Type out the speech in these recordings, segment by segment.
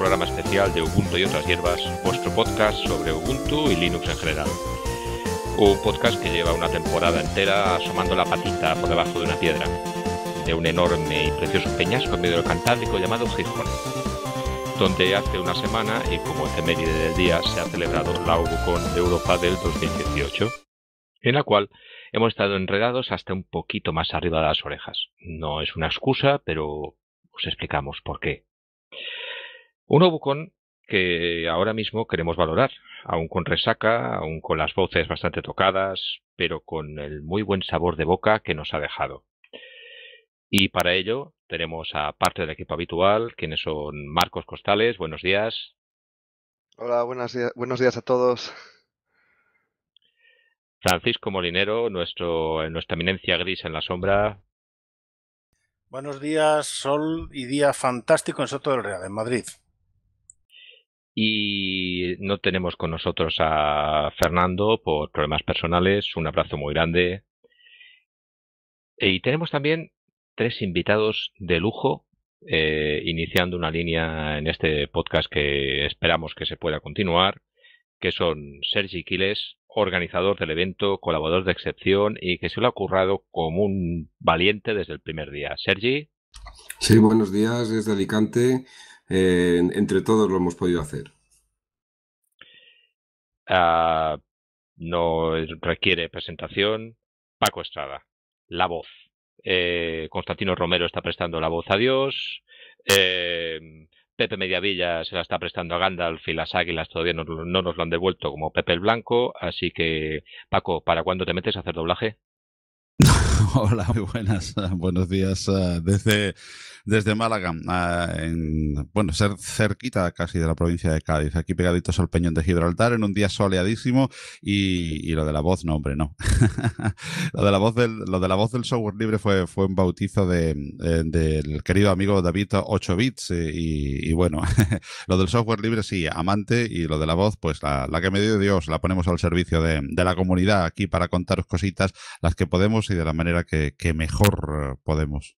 programa especial de Ubuntu y otras hierbas, vuestro podcast sobre Ubuntu y Linux en general. Un podcast que lleva una temporada entera asomando la patita por debajo de una piedra, de un enorme y precioso peñasco en medio del Cantábrico llamado Gijón, donde hace una semana y como efeméride del día se ha celebrado la UBUCON de Europa del 2018, en la cual hemos estado enredados hasta un poquito más arriba de las orejas. No es una excusa, pero os explicamos por qué un Obucon que ahora mismo queremos valorar, aún con resaca, aún con las voces bastante tocadas, pero con el muy buen sabor de boca que nos ha dejado. Y para ello tenemos a parte del equipo habitual, quienes son Marcos Costales, buenos días. Hola, buenos días, a todos. Francisco Molinero, nuestro, nuestra eminencia gris en la sombra. Buenos días, sol y día fantástico en Soto del Real, en Madrid. Y no tenemos con nosotros a Fernando por problemas personales. Un abrazo muy grande. Y tenemos también tres invitados de lujo, eh, iniciando una línea en este podcast que esperamos que se pueda continuar, que son Sergi Quiles, organizador del evento, colaborador de excepción y que se lo ha currado como un valiente desde el primer día. Sergi. Sí, buenos días desde Alicante entre todos lo hemos podido hacer? Ah, no requiere presentación. Paco Estrada, la voz. Eh, Constantino Romero está prestando la voz a Dios. Eh, Pepe Mediavilla se la está prestando a Gandalf y las águilas todavía no, no, nos lo han devuelto como Pepe el Blanco. Así que, Paco, ¿para cuándo te metes a hacer doblaje? Hola, muy buenas, buenos días eh, desde, desde Málaga, eh, en, bueno, ser cerquita casi de la provincia de Cádiz, aquí pegaditos al Peñón de Gibraltar, en un día soleadísimo y, lo de la voz, no hombre, no. lo, de la voz del, lo de la voz del software libre fue, fue un bautizo eh, del querido amigo David 8 bits y, bueno, lo del software libre sí, amante y lo de la voz, pues la, que me dio Dios, la ponemos al servicio de, de la comunidad aquí para contaros cositas, las que podemos y de la manera que, mejor eh, podemos.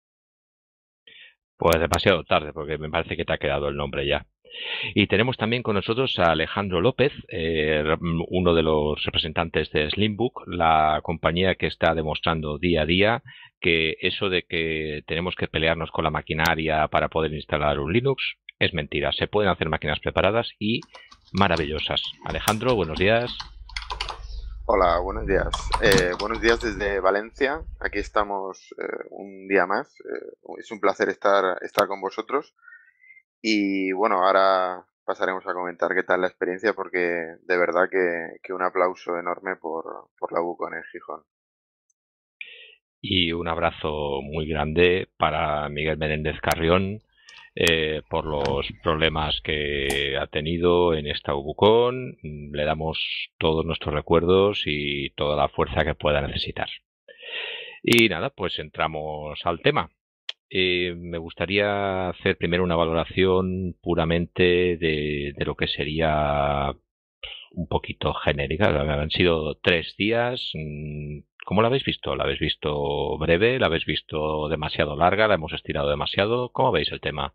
Pues demasiado tarde, porque me parece que te ha quedado el nombre ya. Y tenemos también con nosotros a Alejandro López, eh, uno de los representantes de Slimbook, la compañía que está demostrando día a día que eso de que tenemos que pelearnos con la maquinaria para poder instalar un Linux es mentira. Se pueden hacer máquinas preparadas y maravillosas. Alejandro, buenos días. Hola, buenos días. Eh, buenos días desde Valencia. Aquí estamos eh, un día más. Eh, es un placer estar, estar con vosotros. Y bueno, ahora pasaremos a comentar qué tal la experiencia, porque de verdad que, un aplauso enorme por, la UCO en Gijón. Y un abrazo muy grande para Miguel Menéndez Carrión, eh, por los problemas que ha tenido en esta Ubucon. Le damos todos nuestros recuerdos y toda la fuerza que pueda necesitar. Y nada, pues entramos al tema. Eh, me gustaría hacer primero una valoración puramente de, de lo que sería pues, un poquito genérica. Han sido tres días, mm, ¿Cómo la habéis visto? ¿La habéis visto breve? ¿La habéis visto demasiado larga? ¿La hemos estirado demasiado? ¿Cómo veis el tema?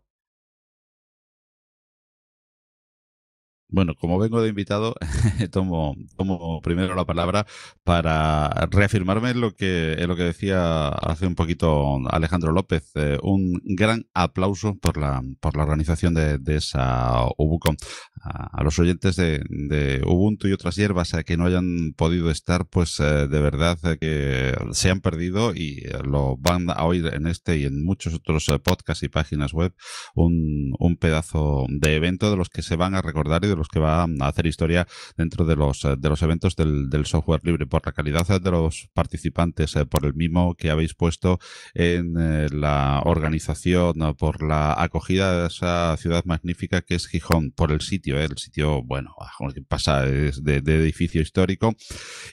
Bueno, como vengo de invitado, tomo, tomo primero la palabra para reafirmarme en lo que, lo que decía hace un poquito Alejandro López. Eh, un gran aplauso por la, por la organización de, esa Ubucon. A, los oyentes de, Ubuntu y otras hierbas a eh, que no hayan podido estar, pues eh, de verdad que se han perdido y lo van a oír en este y en muchos otros podcasts y páginas web. Un, un pedazo de evento de los que se van a recordar y de los que van a hacer historia dentro de los, eh, de los eventos del, del software libre, por la calidad de los participantes, eh, por el mimo que habéis puesto en eh, la organización, por la acogida de esa ciudad magnífica que es Gijón, por el sitio, el sitio, bueno, ah, pasa de, edificio histórico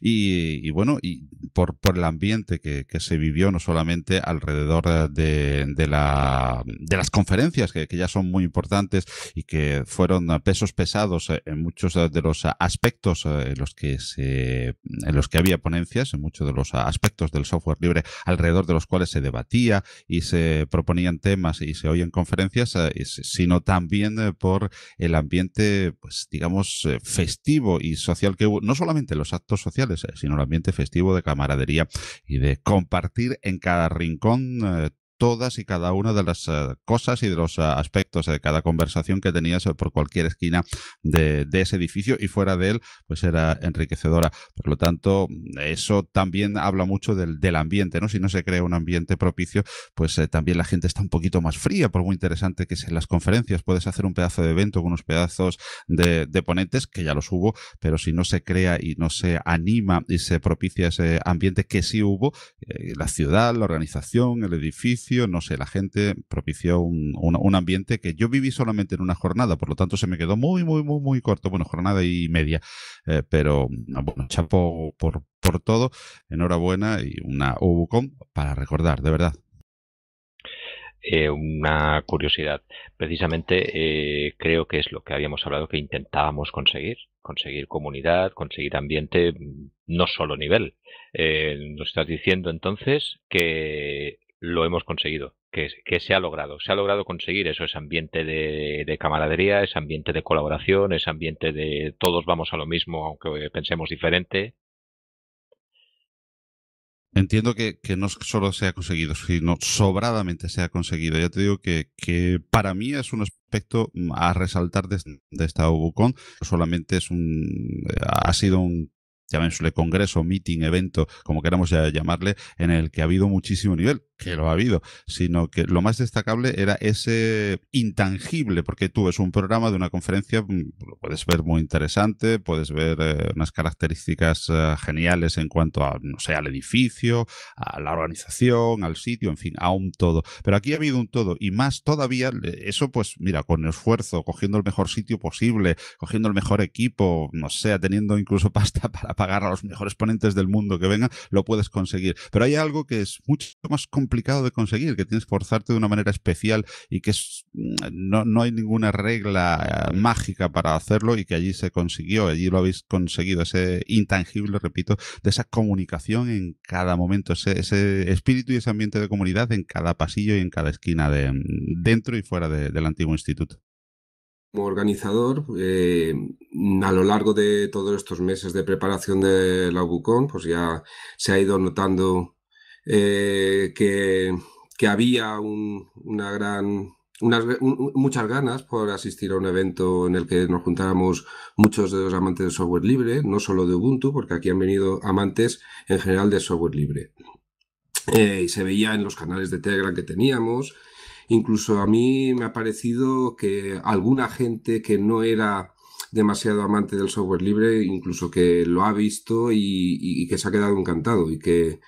y, y, bueno, y por, por el ambiente que, que se vivió no solamente alrededor de, de, la, de las conferencias que, que ya son muy importantes y que fueron pesos pesados eh, en muchos de los eh, aspectos eh, en los que se, en los que había ponencias, en muchos de los aspectos del software libre alrededor de los cuales se debatía y se proponían temas y se oían conferencias, sino también por el ambiente, pues digamos, festivo y social que hubo, no solamente los actos sociales, sino el ambiente festivo de camaradería y de compartir en cada rincón todas y cada una de las eh, cosas y de los eh, aspectos de cada conversación que tenías eh, por cualquier esquina de, ese edificio y fuera de él, pues era enriquecedora. Por lo tanto, eso también habla mucho del, ambiente, ¿no? Si no se crea un ambiente propicio, pues también la gente está un poquito más fría, por muy interesante que sean las conferencias. Puedes hacer un pedazo de evento con unos pedazos de, ponentes, que ya los hubo, pero si no se crea y no se anima y se propicia ese ambiente que sí hubo, la ciudad, la organización, el edificio, no sé, la gente propició un, ambiente que yo viví solamente en una jornada, por lo tanto se me quedó muy, muy, muy, muy corto, bueno, jornada y media, eh, pero ah, bueno, chapo por, por todo, enhorabuena y una UBUCOM para recordar, de verdad. Eh, una curiosidad. Precisamente eh, creo que es lo que habíamos hablado que intentábamos conseguir, conseguir comunidad, conseguir ambiente, mm, no solo nivel. nos estás diciendo entonces que lo hemos conseguido, que, se ha logrado. Se ha logrado conseguir eso, ese ambiente de, camaradería, ese ambiente de colaboración, ese ambiente de todos vamos a lo mismo, aunque pensemos diferente. Entiendo que, no solo se ha conseguido, sino sobradamente se ha conseguido. Ya te digo que, para mí es un aspecto mm, a resaltar de, de esta UBUCON. Solamente es un, ha sido un llamémosle congreso, meeting, evento, como queramos llamarle, en el que ha habido muchísimo nivel que lo ha habido, sino que lo más destacable era ese intangible, porque tú ves un programa de una conferencia, mm, lo puedes ver muy interesante, puedes ver eh, unas características eh, geniales en cuanto a, no sé, al edificio, a la organización, al sitio, en fin, a un todo. Pero aquí ha habido un todo y más todavía, eso pues mira, con esfuerzo, cogiendo el mejor sitio posible, cogiendo el mejor equipo, no sé, teniendo incluso pasta para pagar a los mejores ponentes del mundo que vengan, lo puedes conseguir. Pero hay algo que es mucho más complicado complicado de conseguir, que tienes que forzarte de una manera especial y que mm, no, hay ninguna regla eh, mágica para hacerlo y que allí se consiguió, allí lo habéis conseguido, ese intangible, repito, de esa comunicación en cada momento, ese, espíritu y ese ambiente de comunidad en cada pasillo y en cada esquina de mm, dentro y fuera del antiguo instituto como organizador, eh, a lo largo de todos estos meses de preparación de la UBUCON, pues ya se ha ido notando eh, que, había una gran, muchas ganas por asistir a un evento en el que nos juntáramos muchos de los amantes de software libre, no solo de Ubuntu, porque aquí han venido amantes en general de software libre. Eh, y se veía en los canales de Telegram que teníamos. Incluso a mí me ha parecido que alguna gente que no era demasiado amante del software libre, incluso que lo ha visto y que se ha quedado encantado y que,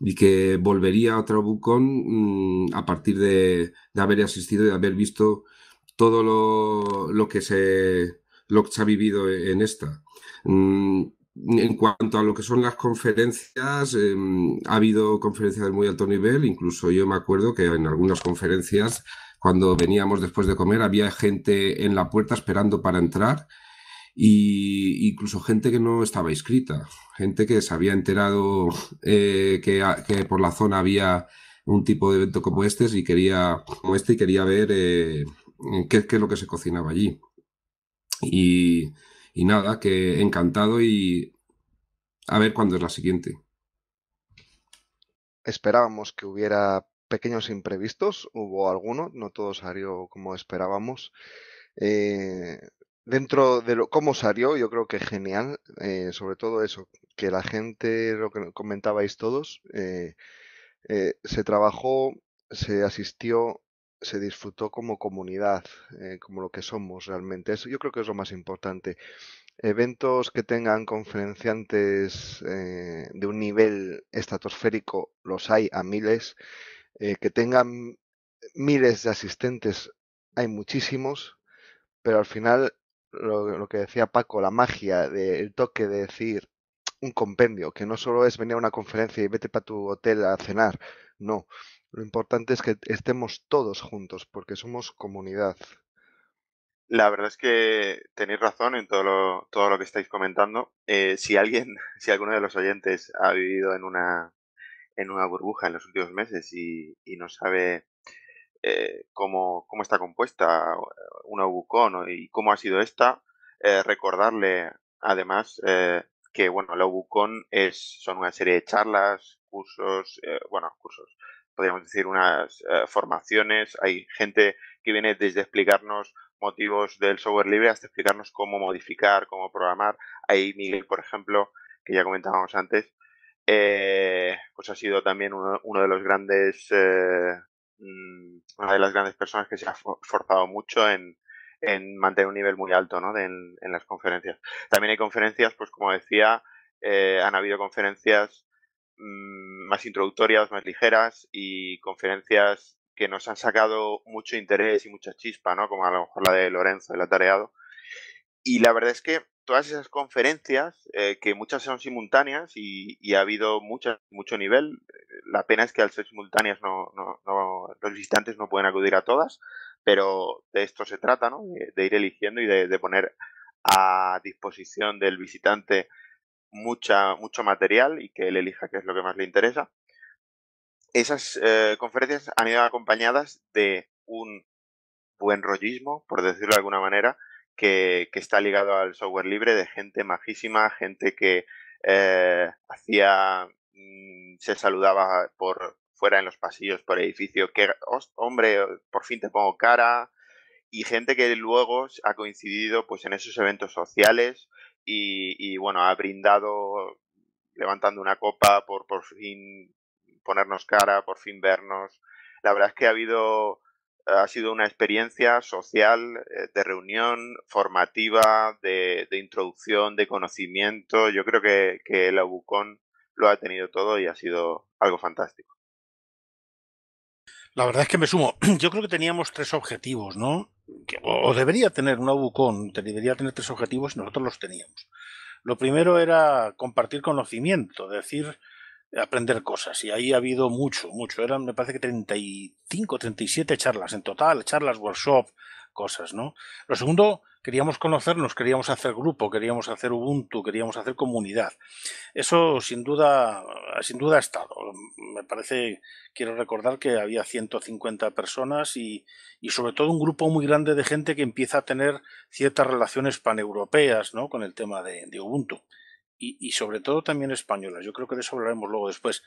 y que volvería a Trabucón mm, a partir de, haber asistido y haber visto todo lo, que, se, lo que ha vivido en esta. Mm, en cuanto a lo que son las conferencias, em, ha habido conferencias de muy alto nivel, incluso yo me acuerdo que en algunas conferencias, cuando veníamos después de comer, había gente en la puerta esperando para entrar y incluso gente que no estaba inscrita, gente que se había enterado eh, que, por la zona había un tipo de evento como este y quería, como este, y quería ver eh, qué, es lo que se cocinaba allí. Y, y nada, que encantado y a ver cuándo es la siguiente. Esperábamos que hubiera pequeños imprevistos, hubo alguno, no todo salió como esperábamos. Eh, dentro de lo, cómo salió, yo creo que genial, eh, sobre todo eso, que la gente, lo que comentabais todos, eh, eh se trabajó, se asistió, se disfrutó como comunidad, eh, como lo que somos realmente. Eso yo creo que es lo más importante. Eventos que tengan conferenciantes de un nivel estratosférico, los hay a miles, que tengan miles de asistentes, hay muchísimos, pero al final lo, que decía Paco, la magia del toque de decir un compendio, que no solo es venir a una conferencia y vete para tu hotel a cenar, no. Lo importante es que estemos todos juntos, porque somos comunidad. La verdad es que tenéis razón en todo lo, todo lo que estáis comentando. Eh, si alguien, si alguno de los oyentes ha vivido en una, en una burbuja en los últimos meses y no sabe eh, cómo, está compuesta eh, una Ubucon y cómo ha sido esta. Eh, recordarle además que bueno, la Ubucon es, son una serie de charlas, cursos, bueno, cursos, podríamos decir unas formaciones. Hay gente que viene desde explicarnos motivos del software libre hasta explicarnos cómo modificar, cómo programar. hay Miguel, por ejemplo, que ya comentábamos antes, pues ha sido también uno, uno de los grandes eh, Mm, una de las grandes personas que se ha forzado mucho en, mantener un nivel muy alto ¿no? en, las conferencias. También hay conferencias, pues como decía, eh, han habido conferencias mm, más introductorias, más ligeras y conferencias que nos han sacado mucho interés y mucha chispa, ¿no? como a lo mejor la de Lorenzo, el atareado. Y la verdad es que todas esas conferencias, eh, que muchas son simultáneas y, ha habido muchas, mucho nivel, la pena es que al ser simultáneas no, los visitantes no pueden acudir a todas, pero de esto se trata, ¿no? de, ir eligiendo y de, poner a disposición del visitante mucha, mucho material y que él elija qué es lo que más le interesa. Esas eh, conferencias han ido acompañadas de un buen rollismo, por decirlo de alguna manera, que, está ligado al software libre de gente majísima, gente que eh, hacía, mm, se saludaba por fuera en los pasillos, por edificio, que hombre, por fin te pongo cara, y gente que luego ha coincidido pues en esos eventos sociales y, y bueno, ha brindado levantando una copa por por fin ponernos cara, por fin vernos. La verdad es que ha habido ha sido una experiencia social, eh, de reunión, formativa, de, introducción, de conocimiento. Yo creo que, el Abucón lo ha tenido todo y ha sido algo fantástico. La verdad es que me sumo. Yo creo que teníamos tres objetivos, ¿no? O debería tener un Abucon debería tener tres objetivos y nosotros los teníamos. Lo primero era compartir conocimiento, decir aprender cosas. Y ahí ha habido mucho, mucho. Eran, me parece que 35, 37 charlas en total, charlas, workshop, cosas, ¿no? Lo segundo, queríamos conocernos, queríamos hacer grupo, queríamos hacer Ubuntu, queríamos hacer comunidad. Eso sin duda, sin duda ha estado. Me parece, quiero recordar que había 150 personas y, sobre todo un grupo muy grande de gente que empieza a tener ciertas relaciones paneuropeas, ¿no? Con el tema de, de Ubuntu y, sobre todo también españolas. Yo creo que de eso hablaremos luego después.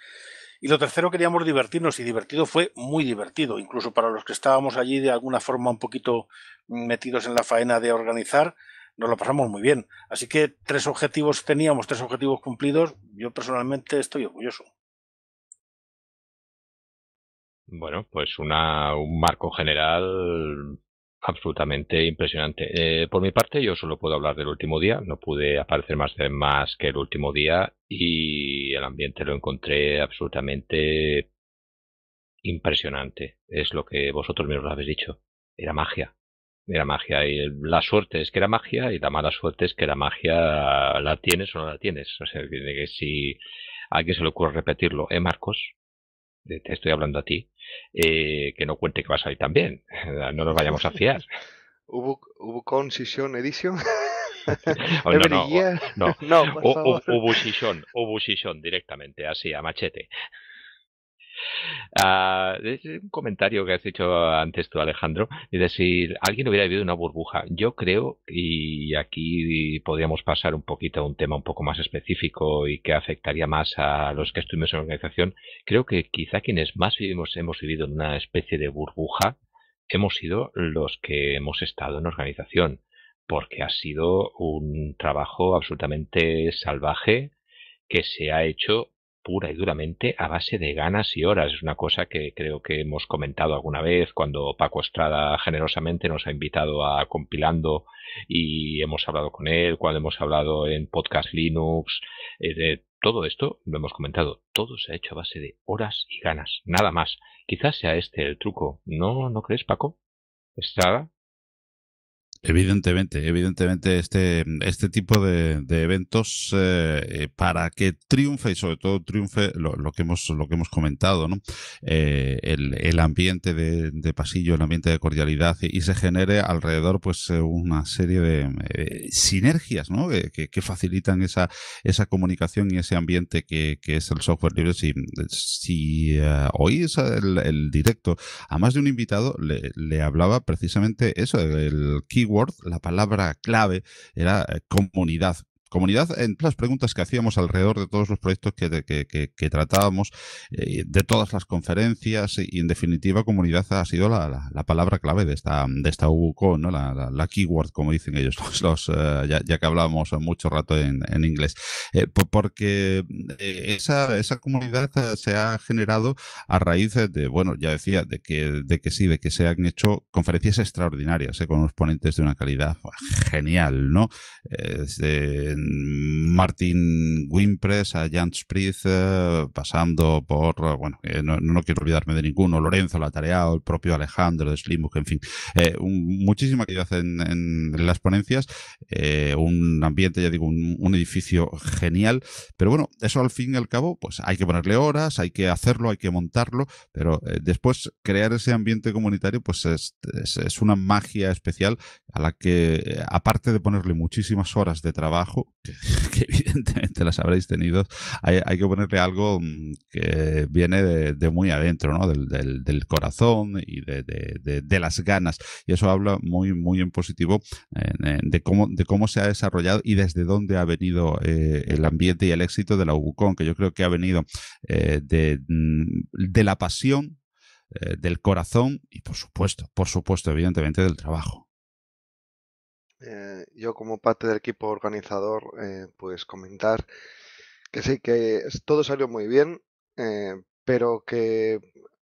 Y lo tercero, queríamos divertirnos y divertido fue muy divertido, incluso para los que estábamos allí de alguna forma un poquito metidos en la faena de organizar, nos lo pasamos muy bien. Así que tres objetivos teníamos, tres objetivos cumplidos. Yo personalmente estoy orgulloso. Bueno, pues una, un marco general absolutamente impresionante. Eh, por mi parte, yo solo puedo hablar del último día, no pude aparecer eh, más, que el último día y el ambiente lo encontré absolutamente impresionante. Es lo que vosotros mismos lo habéis dicho. Era magia. Era magia. Y la suerte es que era magia y la mala suerte es que la magia la tienes o no la tienes. O sea, que si a alguien se le ocurre repetirlo, ¿eh, Marcos? Eh, te estoy hablando a ti. Eh, que no cuente que vas a también. No nos vayamos a fiar. ¿Hubo, hubo concisión edition no, no, no, Ubu no, directamente, así, a machete. Ah, es un comentario que has hecho antes tú, Alejandro, es decir, alguien hubiera vivido una burbuja. Yo creo, y aquí podríamos pasar un poquito a un tema un poco más específico y que afectaría más a los que estuvimos en la organización, creo que quizá quienes más vivimos hemos vivido en una especie de burbuja hemos sido los que hemos estado en organización porque ha sido un trabajo absolutamente salvaje que se ha hecho pura y duramente a base de ganas y horas. Es una cosa que creo que hemos comentado alguna vez cuando Paco Estrada generosamente nos ha invitado a compilando y hemos hablado con él, cuando hemos hablado en podcast Linux, eh, de todo esto, lo hemos comentado, todo se ha hecho a base de horas y ganas, nada más. Quizás sea este el truco. ¿No, no crees, Paco? Estrada. Evidentemente, evidentemente este, este tipo de, eventos eh, eh, para que triunfe y sobre todo triunfe lo, que, hemos, lo que hemos comentado, ¿no? Eh, el, ambiente de, pasillo, el ambiente de cordialidad y, se genere alrededor pues una serie de sinergias ¿no? que, facilitan esa, esa comunicación y ese ambiente que, es el software libre. Si, si uh, oís el, directo a más de un invitado, le, le hablaba precisamente eso, el, el la palabra clave era eh, comunidad, comunidad, en las preguntas que hacíamos alrededor de todos los proyectos que, que, que, tratábamos, eh, de todas las conferencias, y en definitiva, comunidad ha sido la, la, palabra clave de esta, de esta UCO ¿no? La, la, keyword, como dicen ellos, los, eh, ya, ya, que hablábamos mucho rato en, en inglés, eh, porque esa, esa comunidad se ha generado a raíz de, bueno, ya decía, de que, de que sí, de que se han hecho conferencias extraordinarias, con unos ponentes de una calidad genial, ¿no? Martin Wimpress, a Jan Spritz, eh, pasando por, eh, bueno, no, quiero olvidarme de ninguno, Lorenzo tarea, el propio Alejandro de Slimbuk, en fin, eh, que yo actividad en, en las ponencias, eh, un ambiente, ya digo, un, edificio genial, pero bueno, eso al fin y al cabo, pues hay que ponerle horas, hay que hacerlo, hay que montarlo, pero después crear ese ambiente comunitario, pues es, es una magia especial a la que, aparte de ponerle muchísimas horas de trabajo, que, evidentemente las habréis tenido, hay, hay, que ponerle algo mm, que viene de, muy adentro, ¿no? Del, del, corazón y de, las ganas. Y eso habla muy, muy en positivo de, cómo, de cómo se ha desarrollado y desde dónde ha venido eh, el ambiente y el éxito de la UCON, que yo creo que ha venido eh, de, mm, de la pasión, eh, del corazón y, por supuesto, por supuesto, evidentemente, del trabajo. Eh, yo como parte del equipo organizador, eh, pues comentar que sí, que todo salió muy bien, eh, pero que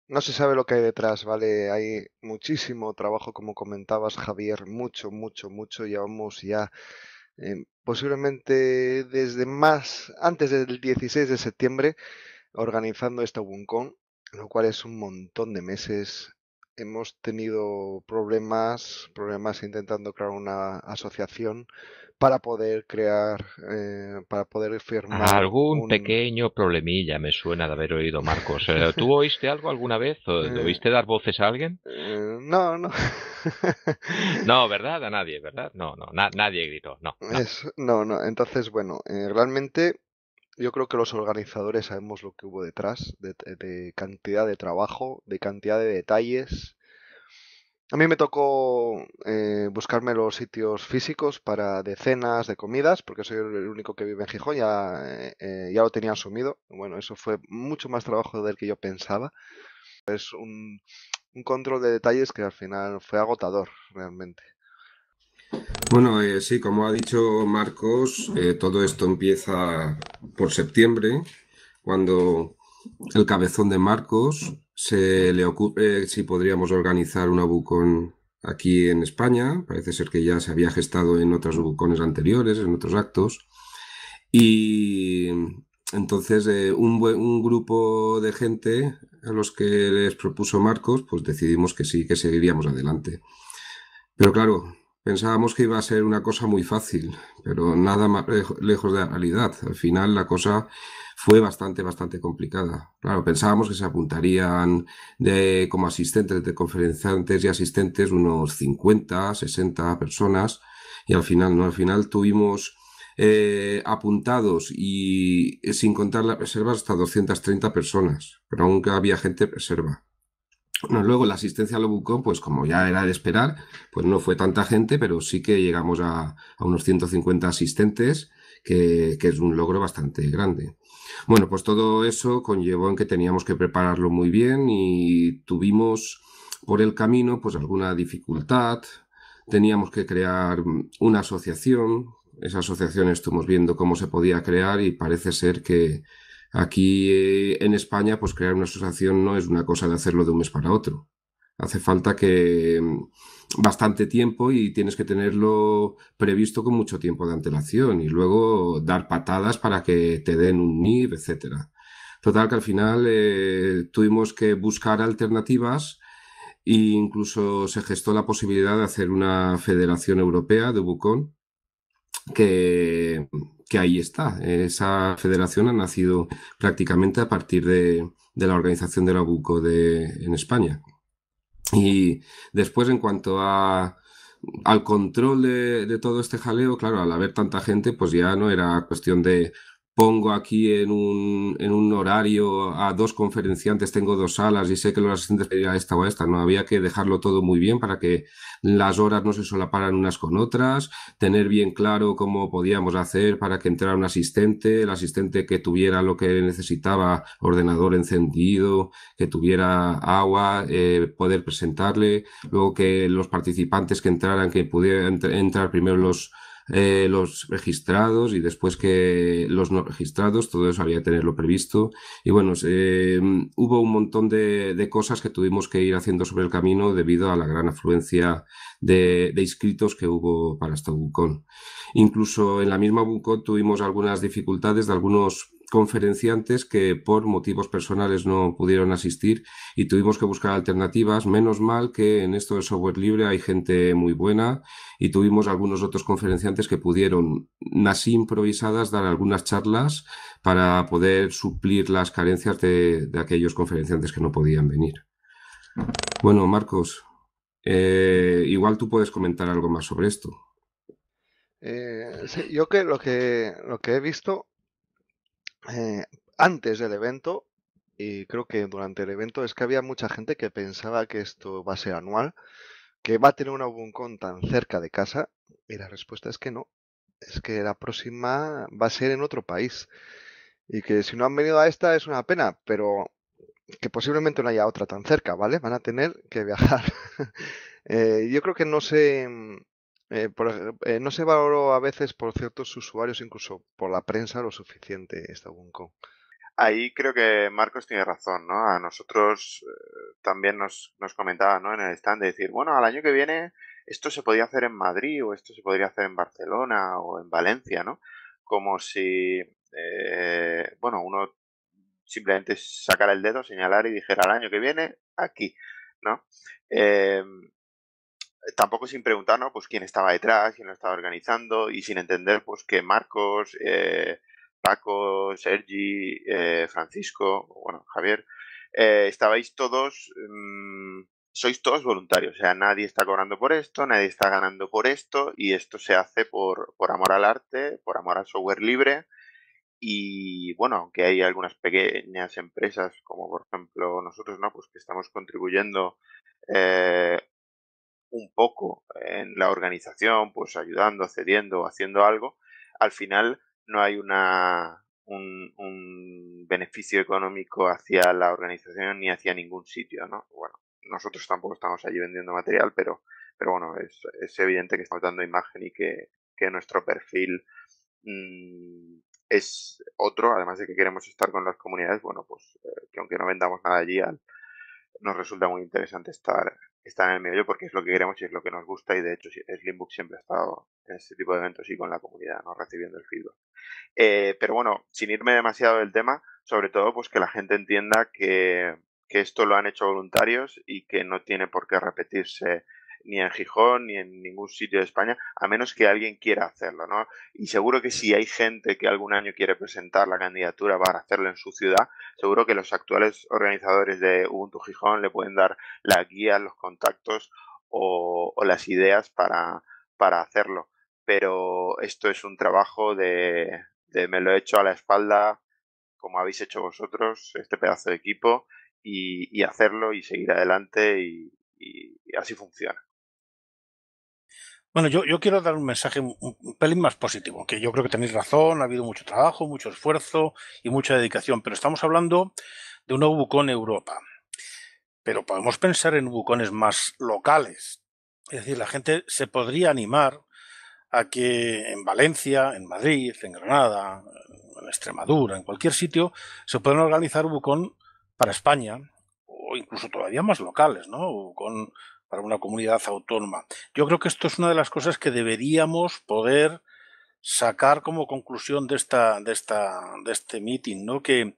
no se sabe lo que hay detrás, ¿vale? Hay muchísimo trabajo, como comentabas, Javier, mucho, mucho, mucho. Llevamos ya posiblemente desde más, antes del 16 de septiembre, organizando esta WUNCON, lo cual es un montón de meses, hemos tenido problemas, problemas intentando crear una asociación para poder crear, eh, para poder firmar. Algún pequeño problemilla me suena de haber oído, Marcos. Eh, ¿Tú oíste algo alguna vez? ¿O eh. ¿Oíste dar voces a alguien? no, no. no, ¿verdad? A nadie, ¿verdad? No, no, nadie gritó, no. No, no, Entonces, bueno, realmente yo creo que los organizadores sabemos lo que hubo detrás, de, cantidad de trabajo, de cantidad de detalles. A mí me tocó eh, buscarme los sitios físicos para decenas de comidas, porque soy el único que vive en Gijón, ya, eh, eh, ya lo tenía asumido. Bueno, eso fue mucho más trabajo del que yo pensaba. Es un, un control de detalles que al final fue agotador, realmente. Bueno, eh, sí, como ha dicho Marcos, eh, todo esto empieza por septiembre, cuando el cabezón de Marcos se le ocupe, si podríamos organizar una bucón aquí en España. Parece ser que ya se había gestado en otros bucones anteriores, en otros actos. Y entonces eh, un, un grupo de gente a los que les propuso Marcos, pues decidimos que sí, que seguiríamos adelante. Pero claro, Pensábamos que iba a ser una cosa muy fácil, pero nada más lejos de la realidad. Al final la cosa fue bastante, bastante complicada. Claro, pensábamos que se apuntarían como asistentes, de conferenciantes y asistentes, unos 50, 60 personas, y al final, ¿no? Al final tuvimos eh, apuntados y eh, sin contar la reservas hasta 230 personas, pero aún había gente reserva luego la asistencia a buscó, pues como ya era de esperar, pues no fue tanta gente, pero sí que llegamos a, unos 150 asistentes, que, que, es un logro bastante grande. Bueno, pues todo eso conllevó en que teníamos que prepararlo muy bien y tuvimos por el camino pues alguna dificultad, teníamos que crear una asociación, esa asociación estuvimos viendo cómo se podía crear y parece ser que, Aquí eh, en España, pues crear una asociación no es una cosa de hacerlo de un mes para otro. Hace falta que mm, bastante tiempo y tienes que tenerlo previsto con mucho tiempo de antelación y luego dar patadas para que te den un NIV, etcétera. Total que al final eh, tuvimos que buscar alternativas e incluso se gestó la posibilidad de hacer una federación europea de Bucón que, ahí está. Esa federación ha nacido prácticamente a partir de, la organización de la Buco de, en España. Y después, en cuanto a, al control de, de, todo este jaleo, claro, al haber tanta gente, pues ya no era cuestión de pongo aquí en un, horario a dos conferenciantes, tengo dos salas y sé que los asistentes pedirán esta o esta, no había que dejarlo todo muy bien para que las horas no se solaparan unas con otras, tener bien claro cómo podíamos hacer para que entrara un asistente, el asistente que tuviera lo que necesitaba, ordenador encendido, que tuviera agua, eh, poder presentarle, luego que los participantes que entraran, que pudieran entrar primero los eh, los registrados y después que los no registrados, todo eso había que tenerlo previsto. Y bueno, mm, hubo un montón de, cosas que tuvimos que ir haciendo sobre el camino debido a la gran afluencia de, inscritos que hubo para esta Bucón. Incluso en la misma Bucón tuvimos algunas dificultades de algunos conferenciantes que por motivos personales no pudieron asistir y tuvimos que buscar alternativas. Menos mal que en esto de software libre hay gente muy buena y tuvimos algunos otros conferenciantes que pudieron, así improvisadas, dar algunas charlas para poder suplir las carencias de, aquellos conferenciantes que no podían venir. Bueno, Marcos, eh, igual tú puedes comentar algo más sobre esto. Eh, yo que lo que lo que he visto eh, antes del evento y creo que durante el evento es que había mucha gente que pensaba que esto va a ser anual, que va a tener una con tan cerca de casa y la respuesta es que no, es que la próxima va a ser en otro país y que si no han venido a esta es una pena, pero que posiblemente no haya otra tan cerca, ¿vale? Van a tener que viajar. Eh, yo creo que no se mm, eh, eh, no se valoró a veces por ciertos usuarios, incluso por la prensa, lo suficiente esta UNCO Ahí creo que Marcos tiene razón, ¿no? A nosotros eh, también nos, nos comentaba, ¿no? En el stand de decir, bueno, al año que viene esto se podría hacer en Madrid o esto se podría hacer en Barcelona o en Valencia, ¿no? Como si, bueno, uno simplemente sacara el dedo, señalar y dijera al año que viene aquí, ¿no? Eh, eh, tampoco sin preguntarnos pues quién estaba detrás, quién lo estaba organizando y sin entender pues que Marcos, eh, Paco, Sergi, eh, Francisco, bueno, Javier, estabais todos, mm, sois todos voluntarios, o sea, nadie está cobrando por esto, nadie está ganando por esto y esto se hace por, amor al arte, por amor al software libre. Y bueno, aunque hay algunas pequeñas empresas, como por ejemplo nosotros, ¿no? Pues que estamos contribuyendo un poco en la organización, pues ayudando, cediendo, haciendo algo, al final no hay una, un, beneficio económico hacia la organización ni hacia ningún sitio, ¿no? Bueno, nosotros tampoco estamos allí vendiendo material, pero, pero bueno, es, evidente que estamos dando imagen y que, nuestro perfil mm, es otro, además de que queremos estar con las comunidades, bueno, pues eh, que aunque no vendamos nada allí, nos resulta muy interesante estar, está en el medio porque es lo que queremos y es lo que nos gusta y de hecho Slimbook siempre ha estado en este tipo de eventos y con la comunidad, ¿no? recibiendo el feedback. Eh, pero bueno, sin irme demasiado del tema, sobre todo pues que la gente entienda que, que esto lo han hecho voluntarios y que no tiene por qué repetirse ni en Gijón, ni en ningún sitio de España, a menos que alguien quiera hacerlo, ¿no? Y seguro que si hay gente que algún año quiere presentar la candidatura para hacerlo en su ciudad, seguro que los actuales organizadores de Ubuntu Gijón le pueden dar la guía, los contactos o, las ideas para, hacerlo. Pero esto es un trabajo de, me lo he hecho a la espalda, como habéis hecho vosotros, este pedazo de equipo, y, hacerlo y seguir adelante y así funciona. Bueno, yo, yo, quiero dar un mensaje un, pelín más positivo, que yo creo que tenéis razón, ha habido mucho trabajo, mucho esfuerzo y mucha dedicación, pero estamos hablando de un Ubucon Europa. Pero podemos pensar en bucones más locales. Es decir, la gente se podría animar a que en Valencia, en Madrid, en Granada, en Extremadura, en cualquier sitio, se puedan organizar Bucón para España o incluso todavía más locales, ¿no? para una comunidad autónoma. Yo creo que esto es una de las cosas que deberíamos poder sacar como conclusión de esta, de esta, de este meeting, ¿no? Que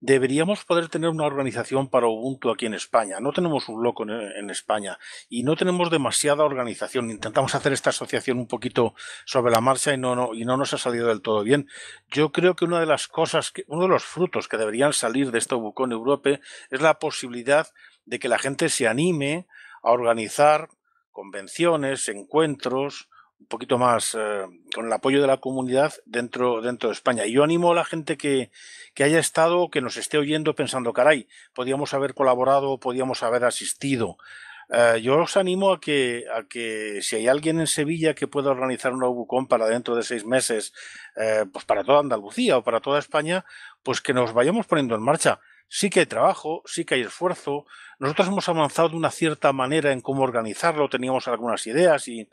deberíamos poder tener una organización para Ubuntu aquí en España. No tenemos un loco en, España y no tenemos demasiada organización. Intentamos hacer esta asociación un poquito sobre la marcha y no, no, y no nos ha salido del todo bien. Yo creo que una de las cosas, que, uno de los frutos que deberían salir de esta en Europa es la posibilidad de que la gente se anime a organizar convenciones, encuentros, un poquito más eh, con el apoyo de la comunidad dentro, dentro de España. Y yo animo a la gente que, que haya estado, que nos esté oyendo pensando, caray, podíamos haber colaborado, podíamos haber asistido. Eh, yo os animo a que, a que si hay alguien en Sevilla que pueda organizar una UBUCON para dentro de seis meses, eh, pues para toda Andalucía o para toda España, pues que nos vayamos poniendo en marcha. Sí que hay trabajo, sí que hay esfuerzo, nosotros hemos avanzado de una cierta manera en cómo organizarlo, teníamos algunas ideas y,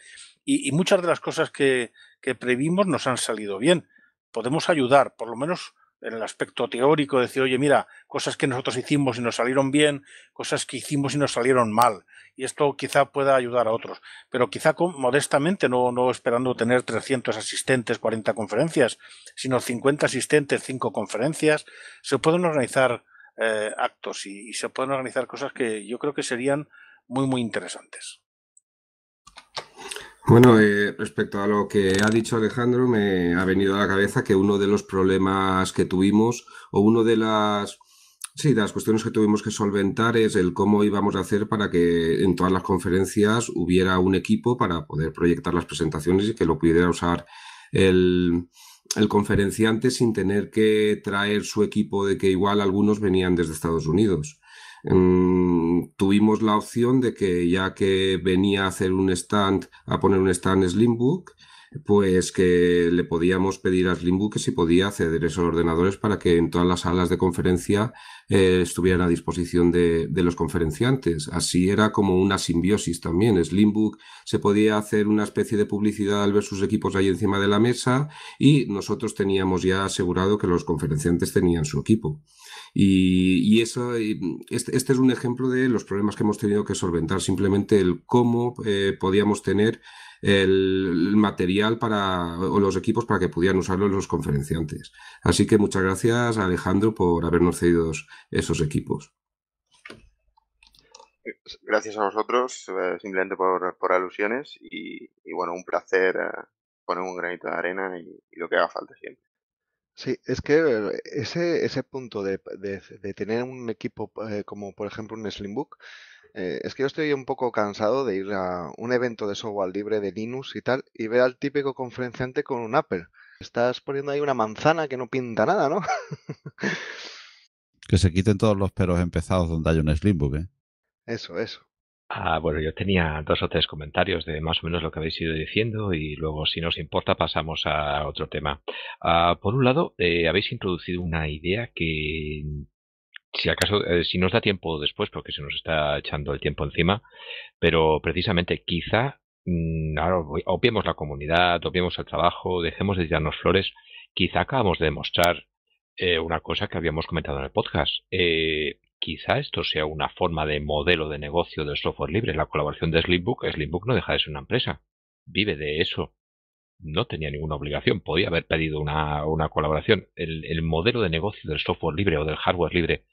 muchas de las cosas que, previmos nos han salido bien. Podemos ayudar, por lo menos en el aspecto teórico, decir, oye, mira, cosas que nosotros hicimos y nos salieron bien, cosas que hicimos y nos salieron mal. Y esto quizá pueda ayudar a otros, pero quizá modestamente, no, no esperando tener 300 asistentes, 40 conferencias, sino 50 asistentes, 5 conferencias. Se pueden organizar eh, actos y, se pueden organizar cosas que yo creo que serían muy, muy interesantes. Bueno, eh, respecto a lo que ha dicho Alejandro, me ha venido a la cabeza que uno de los problemas que tuvimos o uno de las... Sí, de las cuestiones que tuvimos que solventar es el cómo íbamos a hacer para que en todas las conferencias hubiera un equipo para poder proyectar las presentaciones y que lo pudiera usar el, el conferenciante sin tener que traer su equipo de que igual algunos venían desde Estados Unidos. Mm, tuvimos la opción de que ya que venía a hacer un stand, a poner un stand Slimbook, pues que le podíamos pedir a Slimbook que si podía acceder esos ordenadores para que en todas las salas de conferencia eh, estuvieran a disposición de, de, los conferenciantes. Así era como una simbiosis también. Slimbook se podía hacer una especie de publicidad al ver sus equipos ahí encima de la mesa y nosotros teníamos ya asegurado que los conferenciantes tenían su equipo. Y, eso, mm, este, este, es un ejemplo de los problemas que hemos tenido que solventar, simplemente el cómo eh, podíamos tener el, material para o los equipos para que pudieran usarlo los conferenciantes. Así que muchas gracias Alejandro por habernos cedido esos equipos. Eh, gracias a vosotros, eh, simplemente por, alusiones y, bueno, un placer poner un granito de arena y lo que haga falta siempre. Sí, es que ese, ese punto de, tener un equipo eh, como por ejemplo un Slimbook, eh, es que yo estoy un poco cansado de ir a un evento de software libre de Linux y tal y ver al típico conferenciante con un Apple. Estás poniendo ahí una manzana que no pinta nada, ¿no? que se quiten todos los peros empezados donde hay un Slimbook, ¿eh? Eso, eso. Ah, bueno, yo tenía dos o tres comentarios de más o menos lo que habéis ido diciendo y luego, si nos importa, pasamos a otro tema. Ah, por un lado, eh, habéis introducido una idea que, si acaso, eh, si nos da tiempo después, porque se nos está echando el tiempo encima, pero precisamente quizá, mm, obviemos la comunidad, obviemos el trabajo, dejemos de tirarnos flores, quizá acabamos de demostrar eh, una cosa que habíamos comentado en el podcast. Quizá esto sea una forma de modelo de negocio del software libre. La colaboración de Slimbook, Slimbook no deja de ser una empresa. Vive de eso. No tenía ninguna obligación. Podía haber pedido una, colaboración. El, modelo de negocio del software libre o del hardware libre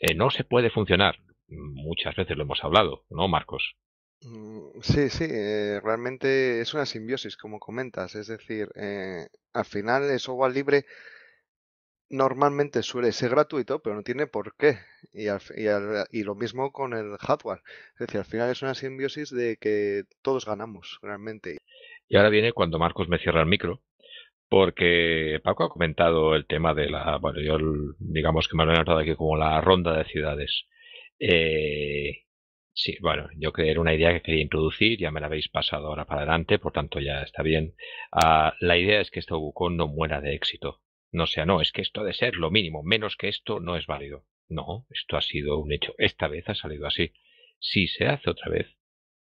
eh, no se puede funcionar. Muchas veces lo hemos hablado, ¿no, Marcos? Mm, sí, sí, eh, realmente es una simbiosis, como comentas. Es decir, eh, al final el software libre normalmente suele ser gratuito, pero no tiene por qué. Y, lo mismo con el hardware. Es decir, al final es una simbiosis de que todos ganamos realmente. Y ahora viene cuando Marcos me cierra el micro, porque Paco ha comentado el tema de la, bueno, yo digamos que me lo he notado aquí como la ronda de ciudades. Eh, sí, bueno, yo que era una idea que quería introducir, ya me la habéis pasado ahora para adelante, por tanto ya está bien. Ah, la idea es que este Bucón no muera de éxito no sea, no, es que esto ha de ser lo mínimo, menos que esto no es válido. No, esto ha sido un hecho. Esta vez ha salido así. Si se hace otra vez,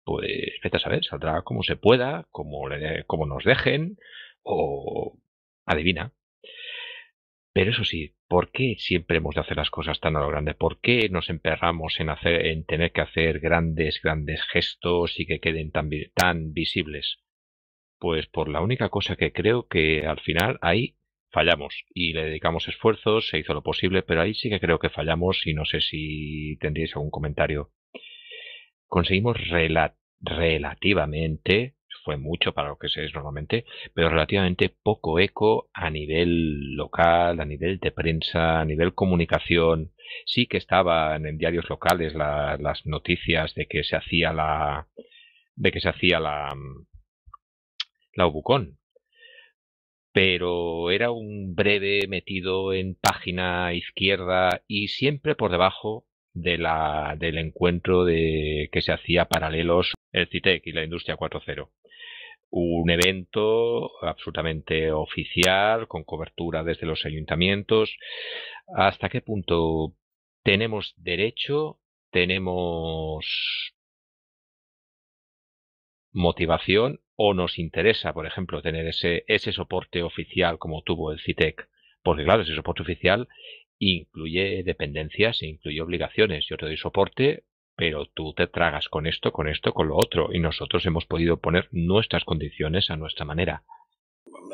pues vete a saber, saldrá como se pueda, como, como nos dejen, o adivina. Pero eso sí, ¿por qué siempre hemos de hacer las cosas tan a lo grande? ¿Por qué nos emperramos en, hacer, en tener que hacer grandes, grandes gestos y que queden tan, tan visibles? Pues por la única cosa que creo que al final hay fallamos y le dedicamos esfuerzos, se hizo lo posible, pero ahí sí que creo que fallamos y no sé si tendríais algún comentario. Conseguimos relativamente, fue mucho para lo que se es normalmente, pero relativamente poco eco a nivel local, a nivel de prensa, a nivel comunicación. Sí que estaban en diarios locales las noticias de que se hacía la de que se hacía la la ubucón pero era un breve metido en página izquierda y siempre por debajo de la, del encuentro de, que se hacía paralelos el CITEC y la Industria 4.0. Un evento absolutamente oficial, con cobertura desde los ayuntamientos. ¿Hasta qué punto tenemos derecho, tenemos motivación o nos interesa, por ejemplo, tener ese, ese soporte oficial como tuvo el CITEC, e porque claro, ese soporte oficial incluye dependencias, incluye obligaciones. Yo te doy soporte, pero tú te tragas con esto, con esto, con lo otro, y nosotros hemos podido poner nuestras condiciones a nuestra manera.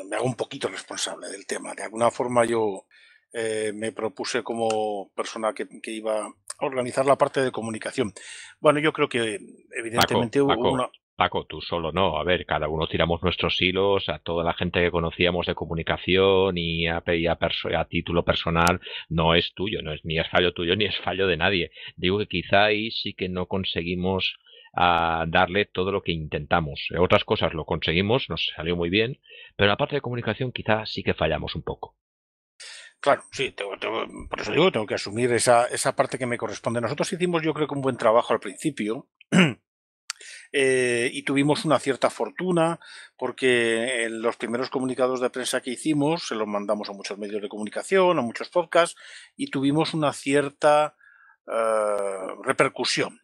Me hago un poquito responsable del tema. De alguna forma yo eh, me propuse como persona que, iba a organizar la parte de comunicación. Bueno, yo creo que evidentemente hubo una... Paco, tú solo no. A ver, cada uno tiramos nuestros hilos, a toda la gente que conocíamos de comunicación y a, a, título personal, no es tuyo, no es ni es fallo tuyo ni es fallo de nadie. Digo que quizá ahí sí que no conseguimos a ah, darle todo lo que intentamos. Eh, otras cosas lo conseguimos, nos salió muy bien, pero en la parte de comunicación quizá sí que fallamos un poco. Claro, sí, tengo, por eso digo, tengo que asumir esa, esa parte que me corresponde. Nosotros hicimos yo creo que un buen trabajo al principio. Eh, y tuvimos una cierta fortuna porque en los primeros comunicados de prensa que hicimos se los mandamos a muchos medios de comunicación, a muchos podcasts y tuvimos una cierta eh, repercusión,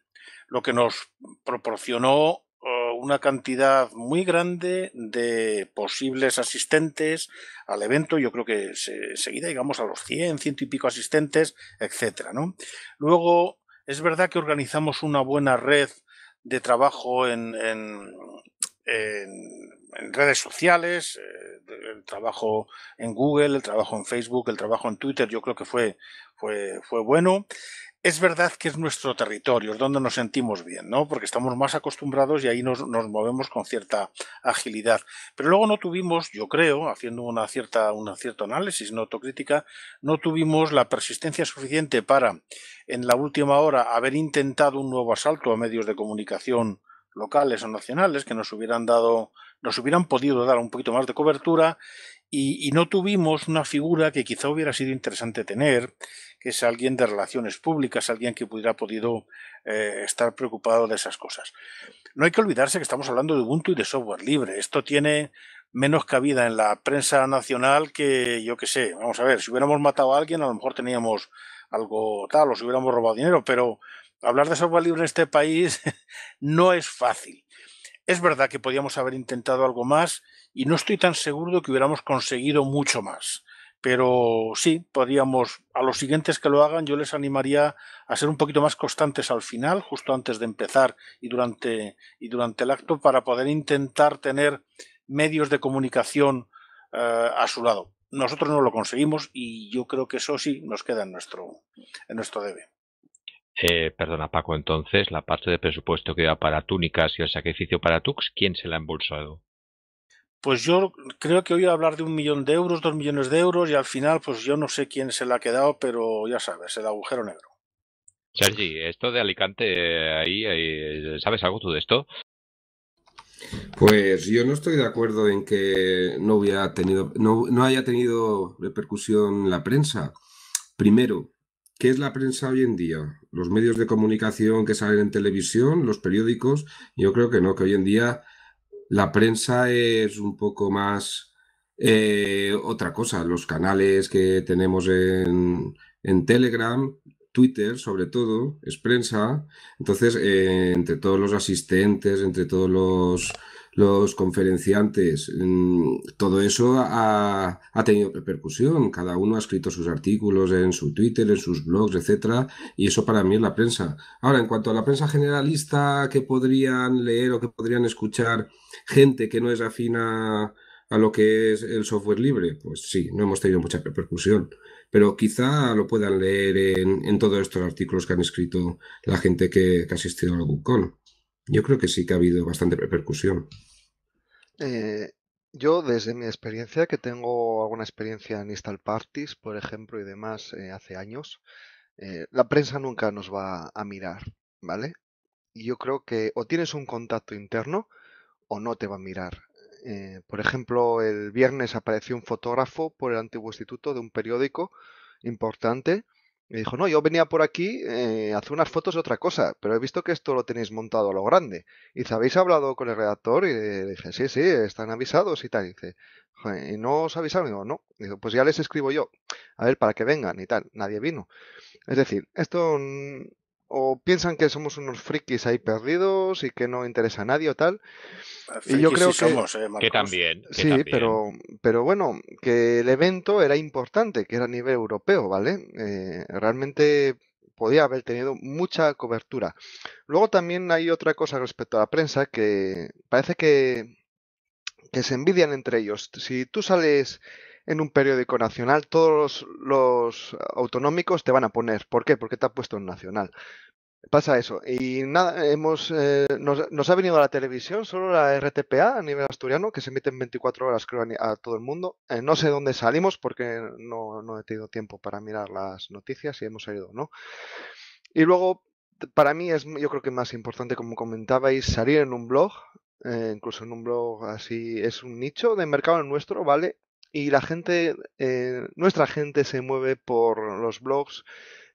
lo que nos proporcionó eh, una cantidad muy grande de posibles asistentes al evento. Yo creo que seguida llegamos a los 100, ciento y pico asistentes, etc. Luego, es verdad que organizamos una buena red de trabajo en, en, en, redes sociales, eh, el trabajo en Google, el trabajo en Facebook, el trabajo en Twitter, yo creo que fue, fue, fue bueno es verdad que es nuestro territorio, es donde nos sentimos bien, ¿no? Porque estamos más acostumbrados y ahí nos, movemos con cierta agilidad. Pero luego no tuvimos, yo creo, haciendo una cierta, un cierto análisis, no autocrítica, no tuvimos la persistencia suficiente para, en la última hora, haber intentado un nuevo asalto a medios de comunicación locales o nacionales que nos hubieran dado, nos hubieran podido dar un poquito más de cobertura y, no tuvimos una figura que quizá hubiera sido interesante tener, que es alguien de relaciones públicas, alguien que hubiera podido eh, estar preocupado de esas cosas. No hay que olvidarse que estamos hablando de Ubuntu y de software libre. Esto tiene menos cabida en la prensa nacional que, yo qué sé, vamos a ver, si hubiéramos matado a alguien a lo mejor teníamos algo tal o si hubiéramos robado dinero, pero hablar de software libre en este país no es fácil. Es verdad que podíamos haber intentado algo más, y no estoy tan seguro de que hubiéramos conseguido mucho más. Pero sí, podríamos, a los siguientes que lo hagan, yo les animaría a ser un poquito más constantes al final, justo antes de empezar y durante, y durante el acto, para poder intentar tener medios de comunicación eh, a su lado. Nosotros no lo conseguimos y yo creo que eso sí nos queda en nuestro, en nuestro debe. Eh, perdona, Paco, entonces, la parte de presupuesto que iba para túnicas y el sacrificio para Tux, ¿quién se la ha embolsado? pues yo creo que hoy hablar de un millón de euros, dos millones de euros, y al final, pues yo no sé quién se la ha quedado, pero ya sabes, el agujero negro. Sergi, esto de Alicante, ahí, ¿sabes algo tú de esto? Pues yo no estoy de acuerdo en que no, tenido, no haya tenido repercusión la prensa. Primero, ¿Qué es la prensa hoy en día? Los medios de comunicación que salen en televisión, los periódicos, yo creo que no, que hoy en día la prensa es un poco más eh, otra cosa, los canales que tenemos en, en, Telegram, Twitter sobre todo, es prensa. Entonces, eh, entre todos los asistentes, entre todos los los conferenciantes, mm, todo eso ha, tenido repercusión. Cada uno ha escrito sus artículos en su Twitter, en sus blogs, etcétera, y eso para mí es la prensa. Ahora, en cuanto a la prensa generalista que podrían leer o que podrían escuchar gente que no es afina a lo que es el software libre, pues sí, no hemos tenido mucha repercusión, pero quizá lo puedan leer en, todos estos artículos que han escrito la gente que, ha asistido al BookCon. Yo creo que sí que ha habido bastante repercusión. Eh, yo, desde mi experiencia, que tengo alguna experiencia en install parties, por ejemplo, y demás, eh, hace años, eh, la prensa nunca nos va a mirar, ¿vale? Y yo creo que o tienes un contacto interno o no te va a mirar. por ejemplo, el viernes apareció un fotógrafo por el antiguo instituto de un periódico importante me dijo, no, yo venía por aquí eh, hace unas fotos de otra cosa, pero he visto que esto lo tenéis montado a lo grande. Y dice, ¿habéis hablado con el redactor? Y le dije, sí, sí, están avisados y tal. dice, ¿y no os avisaron? Y digo, no. Y pues ya les escribo yo, a ver, para que vengan y tal. Nadie vino. Es decir, esto mm, o piensan que somos unos frikis ahí perdidos y que no interesa a nadie o tal. Ah, y yo creo que, eh, que también. sí, Pero, pero bueno, que el evento era importante, que era a nivel europeo, ¿vale? Eh, realmente podía haber tenido mucha cobertura. Luego también hay otra cosa respecto a la prensa que parece que, que se envidian entre ellos. Si tú sales en un periódico nacional, todos los, autonómicos te van a poner. ¿Por qué? Porque te ha puesto en nacional. Pasa eso. Y nada, hemos, eh, nos, nos, ha venido a la televisión solo la RTPA a nivel asturiano, que se emite en 24 horas, creo, a, todo el mundo. Eh, no sé dónde salimos porque no, no he tenido tiempo para mirar las noticias y hemos salido, ¿no? Y luego, para mí es, yo creo que más importante, como comentabais, salir en un blog, eh, incluso en un blog así, es un nicho de mercado nuestro, ¿vale? y la gente, eh, nuestra gente se mueve por los blogs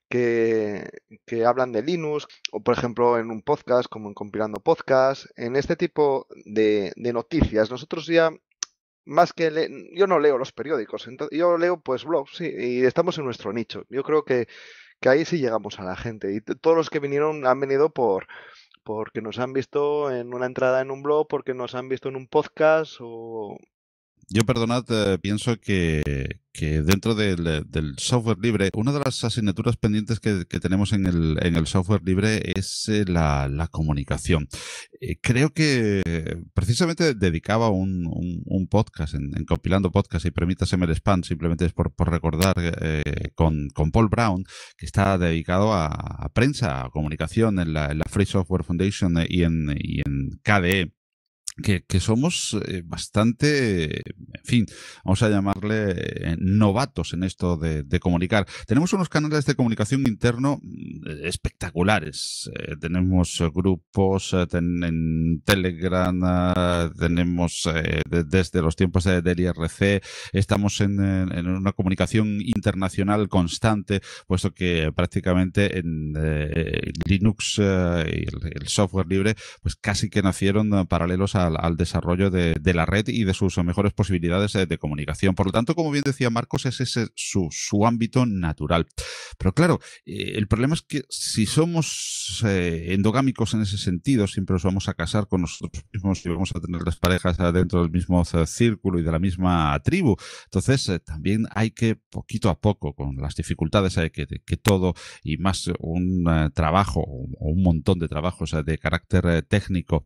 que, hablan de Linux, o por ejemplo en un podcast, como en Compilando Podcast, en este tipo de, de noticias. Nosotros ya más que yo no leo los periódicos, yo leo pues blogs y estamos en nuestro nicho. Yo creo que, que ahí sí llegamos a la gente y todos los que vinieron han venido por porque nos han visto en una entrada en un blog, porque nos han visto en un podcast o yo, perdonad, eh, pienso que, dentro eh, del, software libre, una de las asignaturas pendientes que, tenemos en el, en el, software libre es eh, la, comunicación. creo que precisamente dedicaba un, podcast, en, compilando podcast, y permítaseme el spam, simplemente es por, recordar, con, Paul Brown, que está dedicado a, prensa, a comunicación en la, Free Software Foundation y en, y en KDE que, somos eh, bastante, en fin, vamos a llamarle eh, novatos en esto de, comunicar. Tenemos unos canales de comunicación interno mm, espectaculares. Eh, tenemos grupos en Telegram, ah, tenemos desde los tiempos del IRC, estamos en, una comunicación internacional constante, puesto que prácticamente en Linux y el software libre, pues casi que nacieron ah, paralelos a al, desarrollo de, la red y de sus mejores posibilidades eh, de, comunicación. Por lo tanto, como bien decía Marcos, es ese su, su ámbito natural. Pero claro, eh, el problema es que si somos eh, endogámicos en ese sentido, siempre nos vamos a casar con nosotros mismos y vamos a tener las parejas dentro del mismo círculo y de la misma tribu. Entonces, también hay que, poquito a poco, con las dificultades hay que, que todo y más un trabajo o un montón de trabajos de carácter técnico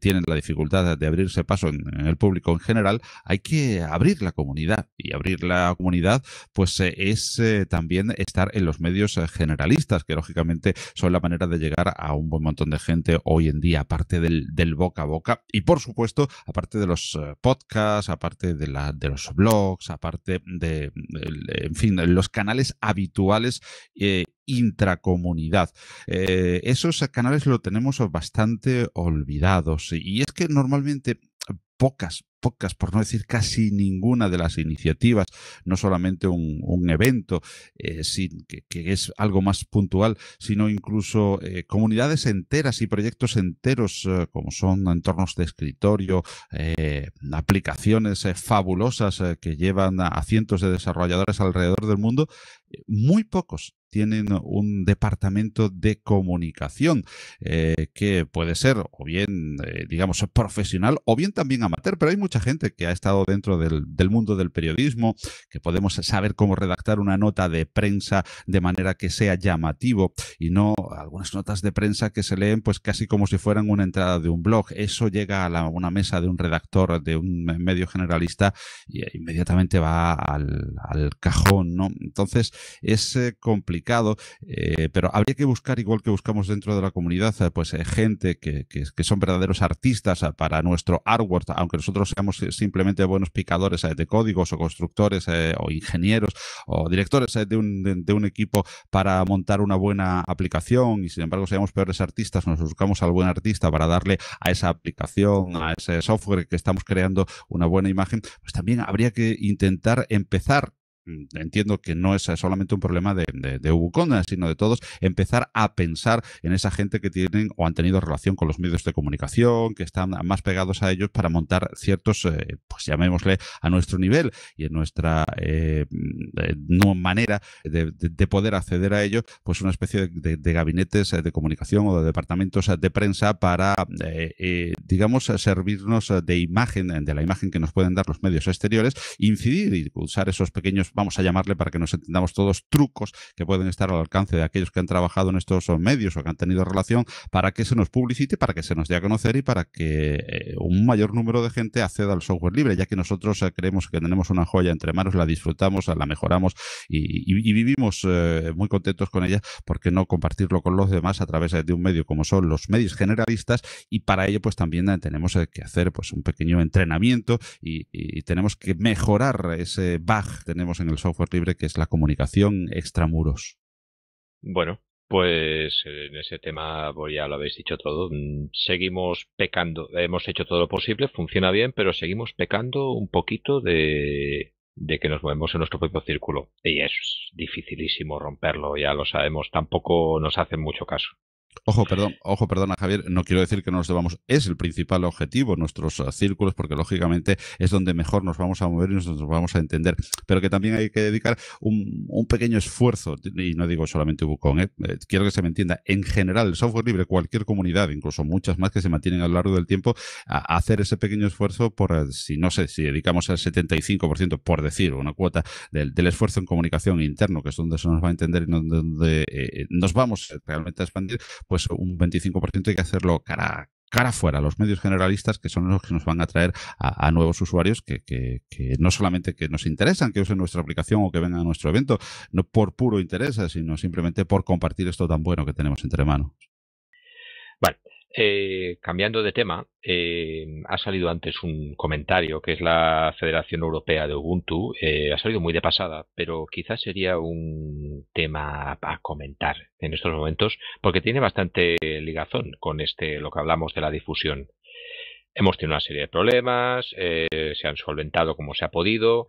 tienen la dificultad de abrirse paso en, el público en general, hay que abrir la comunidad. Y abrir la comunidad, pues eh, es eh, también estar en los medios eh, generalistas, que lógicamente son la manera de llegar a un buen montón de gente hoy en día, aparte del, del boca a boca. Y por supuesto, aparte de los podcasts, aparte de, la, de los blogs, aparte de, en fin, los canales habituales intracomunidad. Eh, esos canales lo tenemos bastante olvidados y es que normalmente pocas, pocas, por no decir casi ninguna de las iniciativas, no solamente un, evento, eh, que, es algo más puntual, sino incluso eh, comunidades enteras y proyectos enteros, como son entornos de escritorio, aplicaciones fabulosas que llevan a cientos de desarrolladores alrededor del mundo, muy pocos tienen un departamento de comunicación eh, que puede ser o bien, eh, digamos, profesional o bien también amateur, pero hay mucha gente que ha estado dentro del, mundo del periodismo, que podemos saber cómo redactar una nota de prensa de manera que sea llamativo y no algunas notas de prensa que se leen pues casi como si fueran una entrada de un blog. Eso llega a una mesa de un redactor de un medio generalista y e inmediatamente va al, cajón, ¿no? Entonces es complicado eh, pero habría que buscar, igual que buscamos dentro de la comunidad, eh, pues eh, gente que, son verdaderos artistas para nuestro artwork, aunque nosotros seamos simplemente buenos picadores de códigos o constructores o ingenieros o directores de un, de, un, equipo para montar una buena aplicación y sin embargo seamos peores artistas, nos buscamos al buen artista para darle a esa aplicación, a ese software que estamos creando una buena imagen, pues también habría que intentar empezar Mm, entiendo que no es solamente un problema de, de, de sino de todos, empezar a pensar en esa gente que tienen o han tenido relación con los medios de comunicación, que están más pegados a ellos para montar ciertos, eh, pues llamémosle, a nuestro nivel y en nuestra eh, mm, eh manera de, poder acceder a ellos, pues una especie de, gabinetes eh, de comunicación o de departamentos de prensa para, digamos, servirnos de imagen, de la imagen que nos pueden dar los medios exteriores, incidir y usar esos pequeños vamos a llamarle para que nos entendamos todos, trucos que pueden estar al alcance de aquellos que han trabajado en estos medios o que han tenido relación para que se nos publicite, para que se nos dé a conocer y para que eh, un mayor número de gente acceda al software libre, ya que nosotros eh, creemos que tenemos una joya entre manos, la disfrutamos, la mejoramos y, vivimos eh, muy contentos con ella, ¿por qué no compartirlo con los demás a través de un medio como son los medios generalistas? Y para ello, pues también tenemos que hacer pues un pequeño entrenamiento y, tenemos que mejorar ese bug que tenemos en el software libre, que es la comunicación extramuros. Bueno, pues eh, en ese tema ya lo habéis dicho todo. Mm, seguimos pecando, hemos hecho todo lo posible, funciona bien, pero seguimos pecando un poquito de, de que nos movemos en nuestro propio círculo. Y es dificilísimo romperlo, ya lo sabemos, tampoco nos hacen mucho caso. Ojo, eh, perdón, ojo, perdón, Javier, no quiero decir que no nos debamos, es el principal objetivo, nuestros ah, círculos, porque lógicamente es donde mejor nos vamos a mover y nos, vamos a entender, pero que también hay que dedicar un, pequeño esfuerzo, y no digo solamente Ubucon, eh, eh, quiero que se me entienda, en general, el software libre, cualquier comunidad, incluso muchas más que se mantienen a lo largo del tiempo, a, hacer ese pequeño esfuerzo por, si no sé, si dedicamos el 75%, por decir, una cuota del, esfuerzo en comunicación interno, que es donde se nos va a entender y donde, nos vamos realmente a expandir, pues un 25% hay que hacerlo cara, cara fuera, los medios generalistas que son los que nos van a traer a, nuevos usuarios que, que, no solamente que nos interesan, que usen nuestra aplicación o que vengan a nuestro evento, no por puro interés, sino simplemente por compartir esto tan bueno que tenemos entre manos. Vale, eh, cambiando de tema, eh, ha salido antes un comentario que es la Federación Europea de Ubuntu. Eh, ha salido muy de pasada, pero quizás sería un tema a comentar en estos momentos porque tiene bastante ligazón con este lo que hablamos de la difusión hemos tenido una serie de problemas, eh, se han solventado como se ha podido.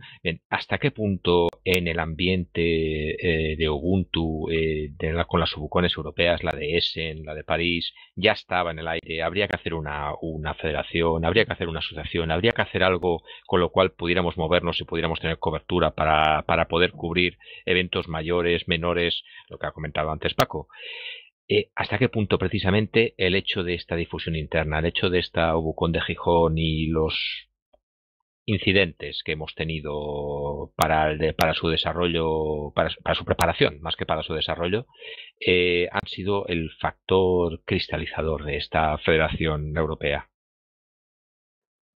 ¿Hasta qué punto en el ambiente eh, de Ubuntu, eh, con las subcones europeas, la de Essen, la de París, ya estaba en el aire? ¿Habría que hacer una, federación? ¿Habría que hacer una asociación? ¿Habría que hacer algo con lo cual pudiéramos movernos y pudiéramos tener cobertura para poder cubrir eventos mayores, menores, lo que ha comentado antes Paco? Eh, hasta qué punto precisamente el hecho de esta difusión interna, el hecho de esta Obucón de Gijón y los incidentes que hemos tenido para, su desarrollo, para, su preparación más que para su desarrollo, eh, han sido el factor cristalizador de esta Federación Europea?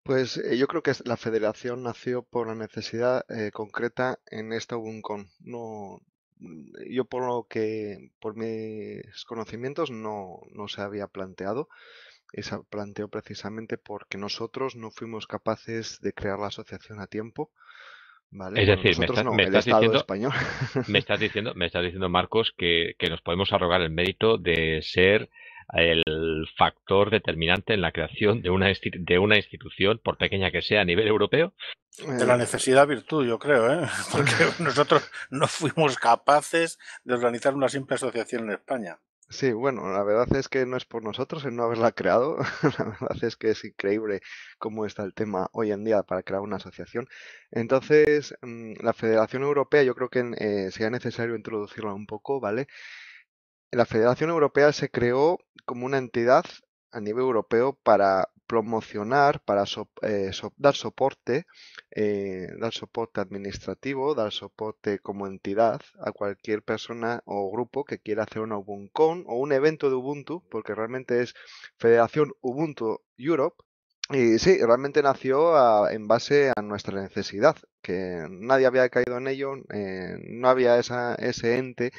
Pues eh, yo creo que la federación nació por la necesidad concreta en esta UBUCON, No, yo por lo que, por mis conocimientos, no, se había planteado. Y se planteó precisamente porque nosotros no fuimos capaces de crear la asociación a tiempo. Vale, es decir, me, estás diciendo, me, estás diciendo, me estás diciendo, Marcos, que, que, nos podemos arrogar el mérito de ser el factor determinante en la creación de una, de una institución, por pequeña que sea, a nivel europeo? De la necesidad virtud, yo creo, ¿eh? porque nosotros no fuimos capaces de organizar una simple asociación en España. Sí, bueno, la verdad es que no es por nosotros el no haberla creado. La verdad es que es increíble cómo está el tema hoy en día para crear una asociación. Entonces, mm, la Federación Europea yo creo que sea eh, sería necesario introducirla un poco, ¿vale? la Federación Europea se creó como una entidad a nivel europeo para promocionar, para eh, dar soporte, eh, dar soporte administrativo, dar soporte como entidad a cualquier persona o grupo que quiera hacer un ubuntu o un evento de Ubuntu, porque realmente es Federación Ubuntu Europe. Y sí, realmente nació ah, en base a nuestra necesidad, que nadie había caído en ello, eh, no había ese ente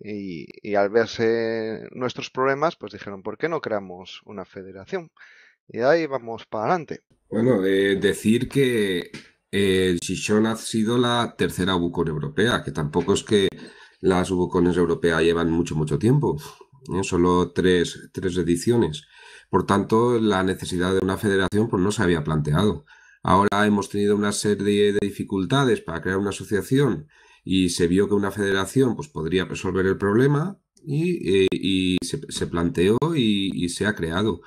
y, al verse nuestros problemas, pues dijeron, ¿por qué no creamos una federación? Y ahí vamos para adelante. Bueno, eh, decir que eh, el ha sido la tercera bucón europea, que tampoco es que las bucones europeas llevan mucho, mucho tiempo, ¿eh? solo tres, ediciones. Por tanto, la necesidad de una federación pues, no se había planteado. Ahora hemos tenido una serie de dificultades para crear una asociación y se vio que una federación pues, podría resolver el problema y, eh, se, planteó y, se ha creado.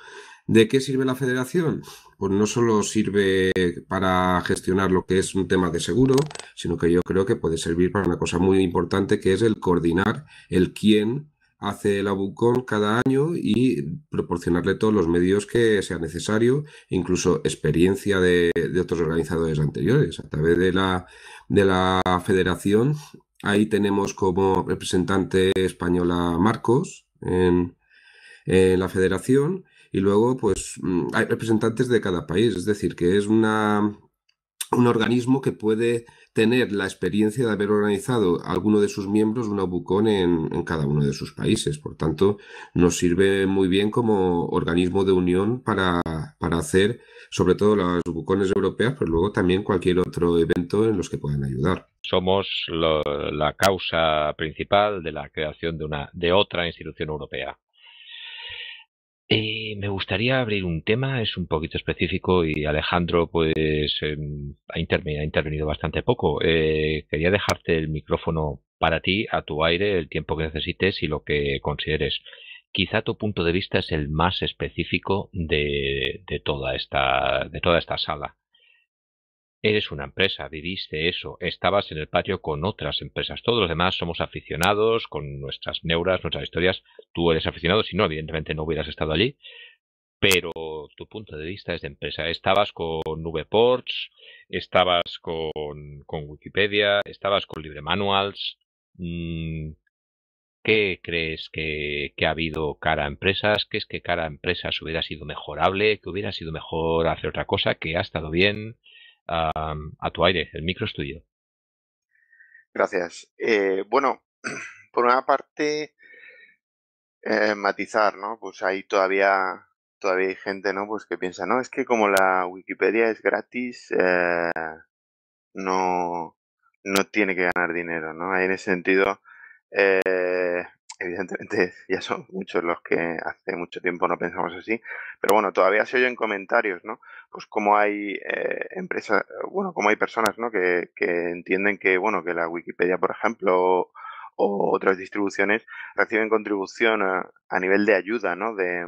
¿De qué sirve la federación? Pues no solo sirve para gestionar lo que es un tema de seguro, sino que yo creo que puede servir para una cosa muy importante que es el coordinar el quién hace el ABUCON cada año y proporcionarle todos los medios que sea necesario, incluso experiencia de otros organizadores anteriores. A través de la de la federación. Ahí tenemos como representante española Marcos en, la federación y luego pues mm, hay representantes de cada país, es decir, que es una, un organismo que puede tener la experiencia de haber organizado alguno de sus miembros una bucón en, en, cada uno de sus países. Por tanto, nos sirve muy bien como organismo de unión para, para hacer sobre todo las bucones europeas, pero luego también cualquier otro evento en los que puedan ayudar. Somos la causa principal de la creación de, una, de otra institución europea. me gustaría abrir un tema, es un poquito específico y Alejandro pues em, ha, intervenido, bastante poco. Eh, quería dejarte el micrófono para ti, a tu aire, el tiempo que necesites y lo que consideres quizá tu punto de vista es el más específico de, toda, esta, de toda esta sala. Eres una empresa, viviste eso, estabas en el patio con otras empresas. Todos los demás somos aficionados con nuestras neuras, nuestras historias. Tú eres aficionado, si no, evidentemente no hubieras estado allí. Pero tu punto de vista es de empresa. Estabas con Vports, estabas con, con Wikipedia, estabas con Libre Manuals. Mm, ¿Qué crees que, ha habido cara a empresas? ¿Qué es que cara a empresas hubiera sido mejorable? ¿Que hubiera sido mejor hacer otra cosa? ¿Que ha estado bien? a tu aire, el micro es tuyo. Gracias. Eh, bueno, por una parte, eh, matizar, ¿no? Pues ahí todavía todavía hay gente, ¿no? Pues que piensa, no, es que como la Wikipedia es gratis, eh, no, no tiene que ganar dinero, ¿no? Ahí en ese sentido, eh, evidentemente ya son muchos los que hace mucho tiempo no pensamos así, pero bueno, todavía se oyen comentarios, ¿no? Pues como hay eh, empresas, bueno, como hay personas, ¿no? Que, entienden que, bueno, que la Wikipedia, por ejemplo, o, otras distribuciones reciben contribución a, nivel de ayuda, ¿no? De,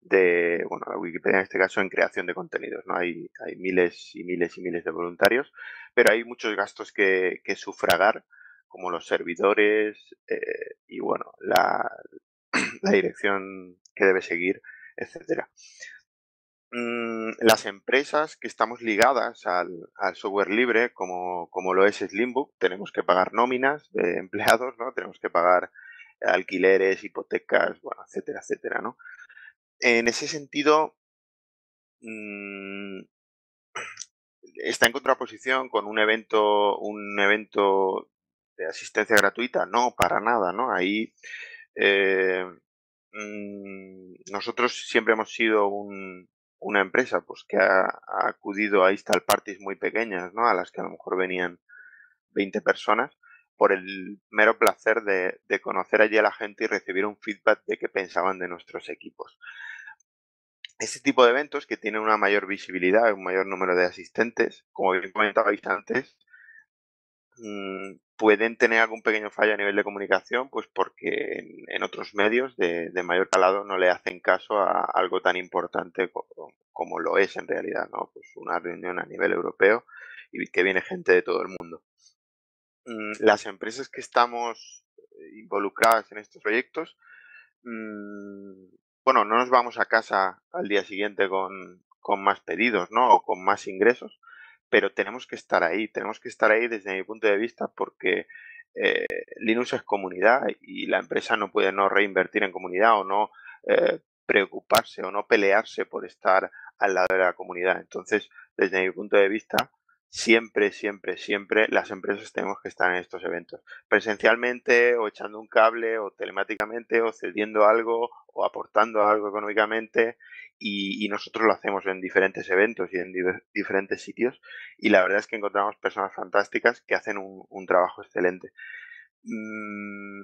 de, bueno, la Wikipedia en este caso en creación de contenidos, ¿no? Hay, hay miles y miles y miles de voluntarios, pero hay muchos gastos que sufragar como los servidores eh, y bueno, la, dirección que debe seguir, etcétera. Mm, las empresas que estamos ligadas al, software libre, como, lo es Slimbook, tenemos que pagar nóminas de empleados, ¿no? Tenemos que pagar alquileres, hipotecas, bueno, etcétera, etcétera, En ese sentido, mm, está en contraposición con un evento, un evento de este, asistencia gratuita, no, para nada, ¿no? Ahí eh, mm, nosotros siempre hemos sido una empresa pues que ha, acudido a install parties muy pequeñas, ¿no? A las que a lo mejor venían 20 personas por el mero placer de, conocer allí a la gente y recibir un feedback de qué pensaban de nuestros equipos. ese tipo de eventos que tienen una mayor visibilidad, un mayor número de asistentes, como bien comentabais antes, mm, pueden tener algún pequeño fallo a nivel de comunicación, pues porque en, otros medios de, mayor calado no le hacen caso a algo tan importante como, lo es en realidad, ¿no? Pues una reunión a nivel europeo y que viene gente de todo el mundo. Mm, las empresas que estamos eh, involucradas en estos proyectos, mm, bueno, no nos vamos a casa al día siguiente con, con más pedidos, ¿no? O con más ingresos, pero tenemos que estar ahí, tenemos que estar ahí desde mi punto de vista porque eh, Linux es comunidad y la empresa no puede no reinvertir en comunidad o no eh, preocuparse o no pelearse por estar al lado de la comunidad. Entonces, desde mi punto de vista, siempre, siempre, siempre las empresas tenemos que estar en estos eventos, presencialmente o echando un cable o telemáticamente o cediendo algo o aportando algo económicamente y, nosotros lo hacemos en diferentes eventos y en diferentes sitios y la verdad es que encontramos personas fantásticas que hacen un, trabajo excelente. Mm,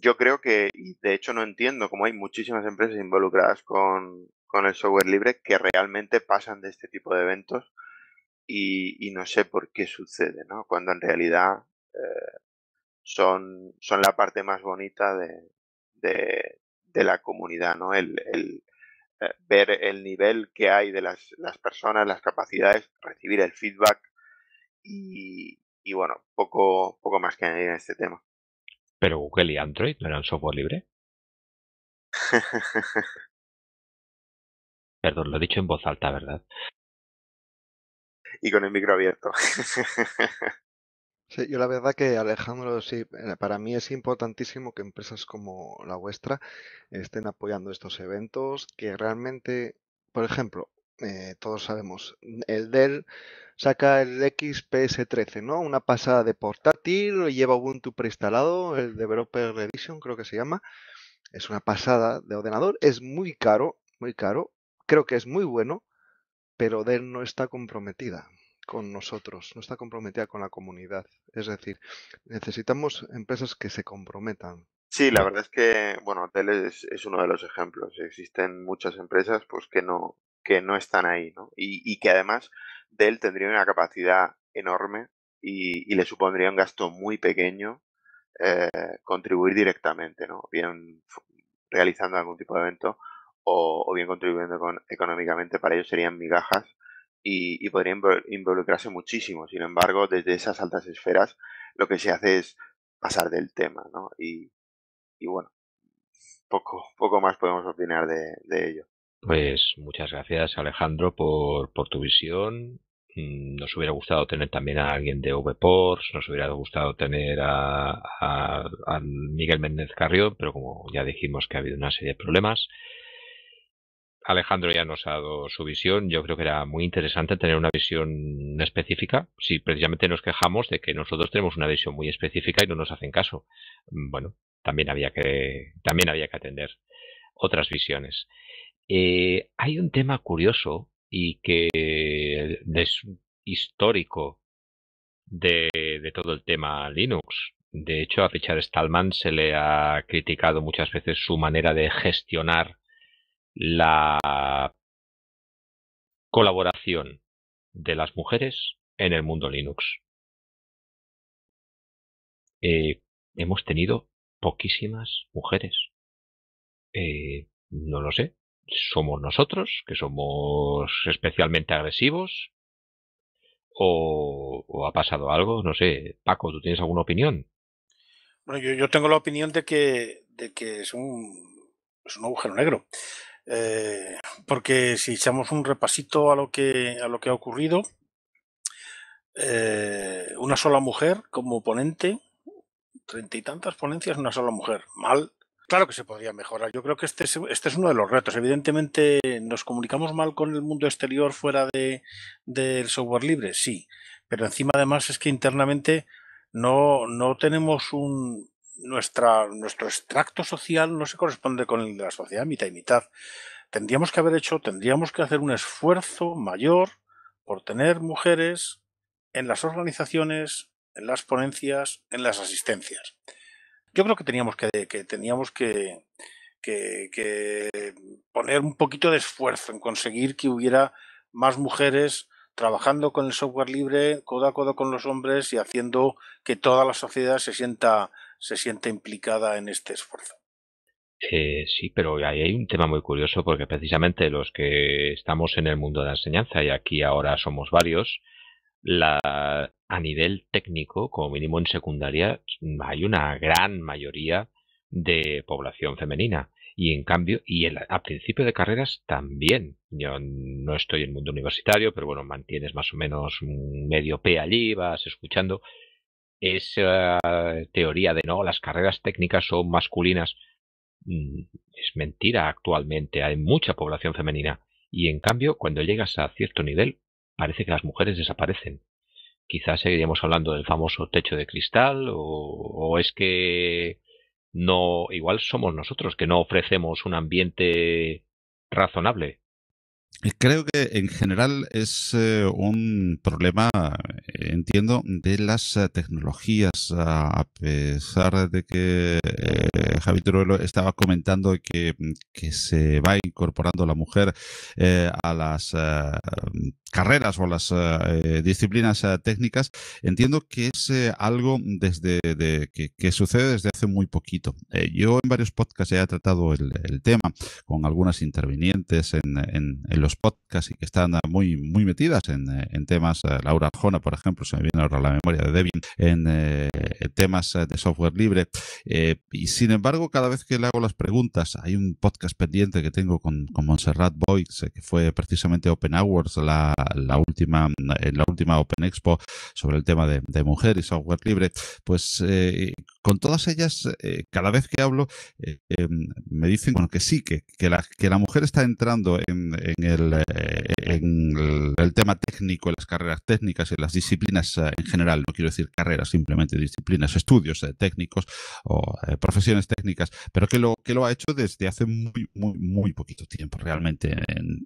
yo creo que, y de hecho no entiendo cómo hay muchísimas empresas involucradas con el software libre que realmente pasan de este tipo de eventos y, y no sé por qué sucede, ¿no? Cuando en realidad eh, son, son la parte más bonita de, de, la comunidad, ¿no? El, el eh, ver el nivel que hay de las, las personas, las capacidades, recibir el feedback y, y bueno, poco, poco más que añadir en este tema. Pero Google y Android no eran software libre. Perdón, lo he dicho en voz alta, ¿verdad? y con el micro abierto. Sí, yo la verdad que Alejandro, sí, eh, para mí es importantísimo que empresas como la vuestra estén apoyando estos eventos, que realmente, por ejemplo, eh, todos sabemos, el Dell saca el XPS13, ¿no? Una pasada de portátil, lleva Ubuntu preinstalado, el Developer Edition creo que se llama, es una pasada de ordenador, es muy caro, muy caro, creo que es muy bueno, pero Dell no está comprometida con nosotros, no está comprometida con la comunidad. Es decir, necesitamos empresas que se comprometan. Sí, la verdad es que, bueno, Dell es, uno de los ejemplos. Existen muchas empresas pues que no, que no están ahí, ¿no? Y, que además Dell tendría una capacidad enorme y, y, le supondría un gasto muy pequeño eh, contribuir directamente, ¿no? Bien realizando algún tipo de evento o, bien contribuyendo con, económicamente, para ellos serían migajas y, podrían involucrarse muchísimo. Sin embargo, desde esas altas esferas lo que se hace es pasar del tema, ¿no? Y, bueno, poco, poco más podemos opinar de, ello. Pues muchas gracias Alejandro por, por tu visión. Mm, nos hubiera gustado tener también a alguien de Vports, nos hubiera gustado tener a, a, a Miguel Méndez Carrión, pero como ya dijimos que ha habido una serie de problemas, Alejandro ya nos ha dado su visión. Yo creo que era muy interesante tener una visión específica. Si precisamente nos quejamos de que nosotros tenemos una visión muy específica y no nos hacen caso, mm, bueno, también había que, también había que atender otras visiones. Eh, hay un tema curioso y que es histórico de, de todo el tema Linux. De hecho, a Richard Stallman se le ha criticado muchas veces su manera de gestionar la colaboración de las mujeres en el mundo Linux. Eh, hemos tenido poquísimas mujeres. Eh, no lo sé. Somos nosotros, que somos especialmente agresivos. O, ha pasado algo, no sé. Paco, ¿tú tienes alguna opinión? Bueno, yo, yo tengo la opinión de que, de que es un, es un agujero negro. Eh, porque si echamos un repasito a lo que, a lo que ha ocurrido, eh, una sola mujer como ponente, treinta y tantas ponencias, una sola mujer, mal. Claro que se podría mejorar. Yo creo que este es, este es uno de los retos. Evidentemente, ¿nos comunicamos mal con el mundo exterior fuera de, del software libre? Sí. Pero encima, además, es que internamente no tenemos un, nuestra, nuestro extracto social no se corresponde con el de la sociedad mitad y mitad. Tendríamos que haber hecho, tendríamos que hacer un esfuerzo mayor por tener mujeres en las organizaciones, en las ponencias, en las asistencias. Yo creo que teníamos que, teníamos que, que poner un poquito de esfuerzo en conseguir que hubiera más mujeres trabajando con el software libre, codo a codo con los hombres y haciendo que toda la sociedad se sienta se siente implicada en este esfuerzo. Eh, sí, pero hay un tema muy curioso porque precisamente los que estamos en el mundo de la enseñanza y aquí ahora somos varios, la, a nivel técnico, como mínimo en secundaria, hay una gran mayoría de población femenina y en cambio y el, a principio de carreras también yo no estoy en el mundo universitario pero bueno mantienes más o menos un medio p allí vas escuchando esa teoría de no, las carreras técnicas son masculinas, mm, es mentira actualmente. Hay mucha población femenina. Y en cambio, cuando llegas a cierto nivel, parece que las mujeres desaparecen. Quizás seguiríamos hablando del famoso techo de cristal o, o es que no, igual somos nosotros que no ofrecemos un ambiente razonable Creo que en general es eh, un problema, eh, entiendo, de las eh, tecnologías, a pesar de que Javi estaba comentando mm, que, se va incorporando la mujer a las carreras o las disciplinas técnicas, entiendo que es algo desde que, sucede desde hace muy poquito. yo en varios podcasts ya he tratado el, tema con algunas intervinientes en, el los podcasts y que están eh, muy, muy metidas en, eh, en temas, eh, Laura Arjona, por ejemplo, se me viene ahora la memoria de Devin, en temas de software libre. y sin embargo, cada vez que le hago las preguntas, hay un podcast pendiente que tengo con, con Montserrat que fue precisamente Open Hours, la, la, última, la última Open Expo sobre el tema de, mujer y software libre. Pues con todas ellas, cada vez que hablo, em, me dicen bueno, que sí, que, que, la, que la mujer está entrando en, en eh, el, el, tema técnico, en las carreras técnicas, y las disciplinas eh, en general, no quiero decir carreras, simplemente disciplinas, estudios eh, técnicos o profesiones técnicas, pero que lo, que lo ha hecho desde hace muy, muy, muy poquito tiempo, realmente,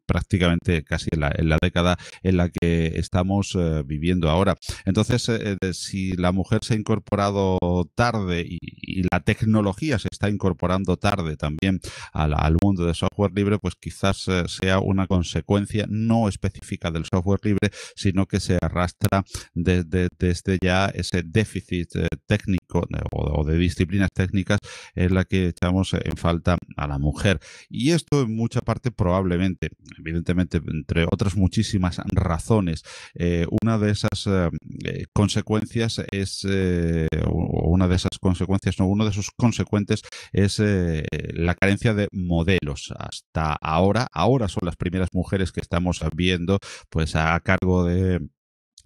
prácticamente casi en la, década en la que estamos viviendo ahora. Entonces, si la mujer se ha incorporado tarde y, la tecnología se está incorporando tarde también al, mundo del software libre, pues quizás sea una consecuencia no específica del software libre, sino que se arrastra desde, desde ya ese déficit eh, técnico eh, o, de disciplinas técnicas en la que echamos en falta a la mujer. Y esto en mucha parte probablemente, evidentemente, entre otras muchísimas razones, eh, una de esas consecuencias es, una de esas consecuencias, no, uno de sus consecuentes es la carencia de modelos. Hasta ahora, ahora son las primeras mujeres que estamos viendo, pues a cargo de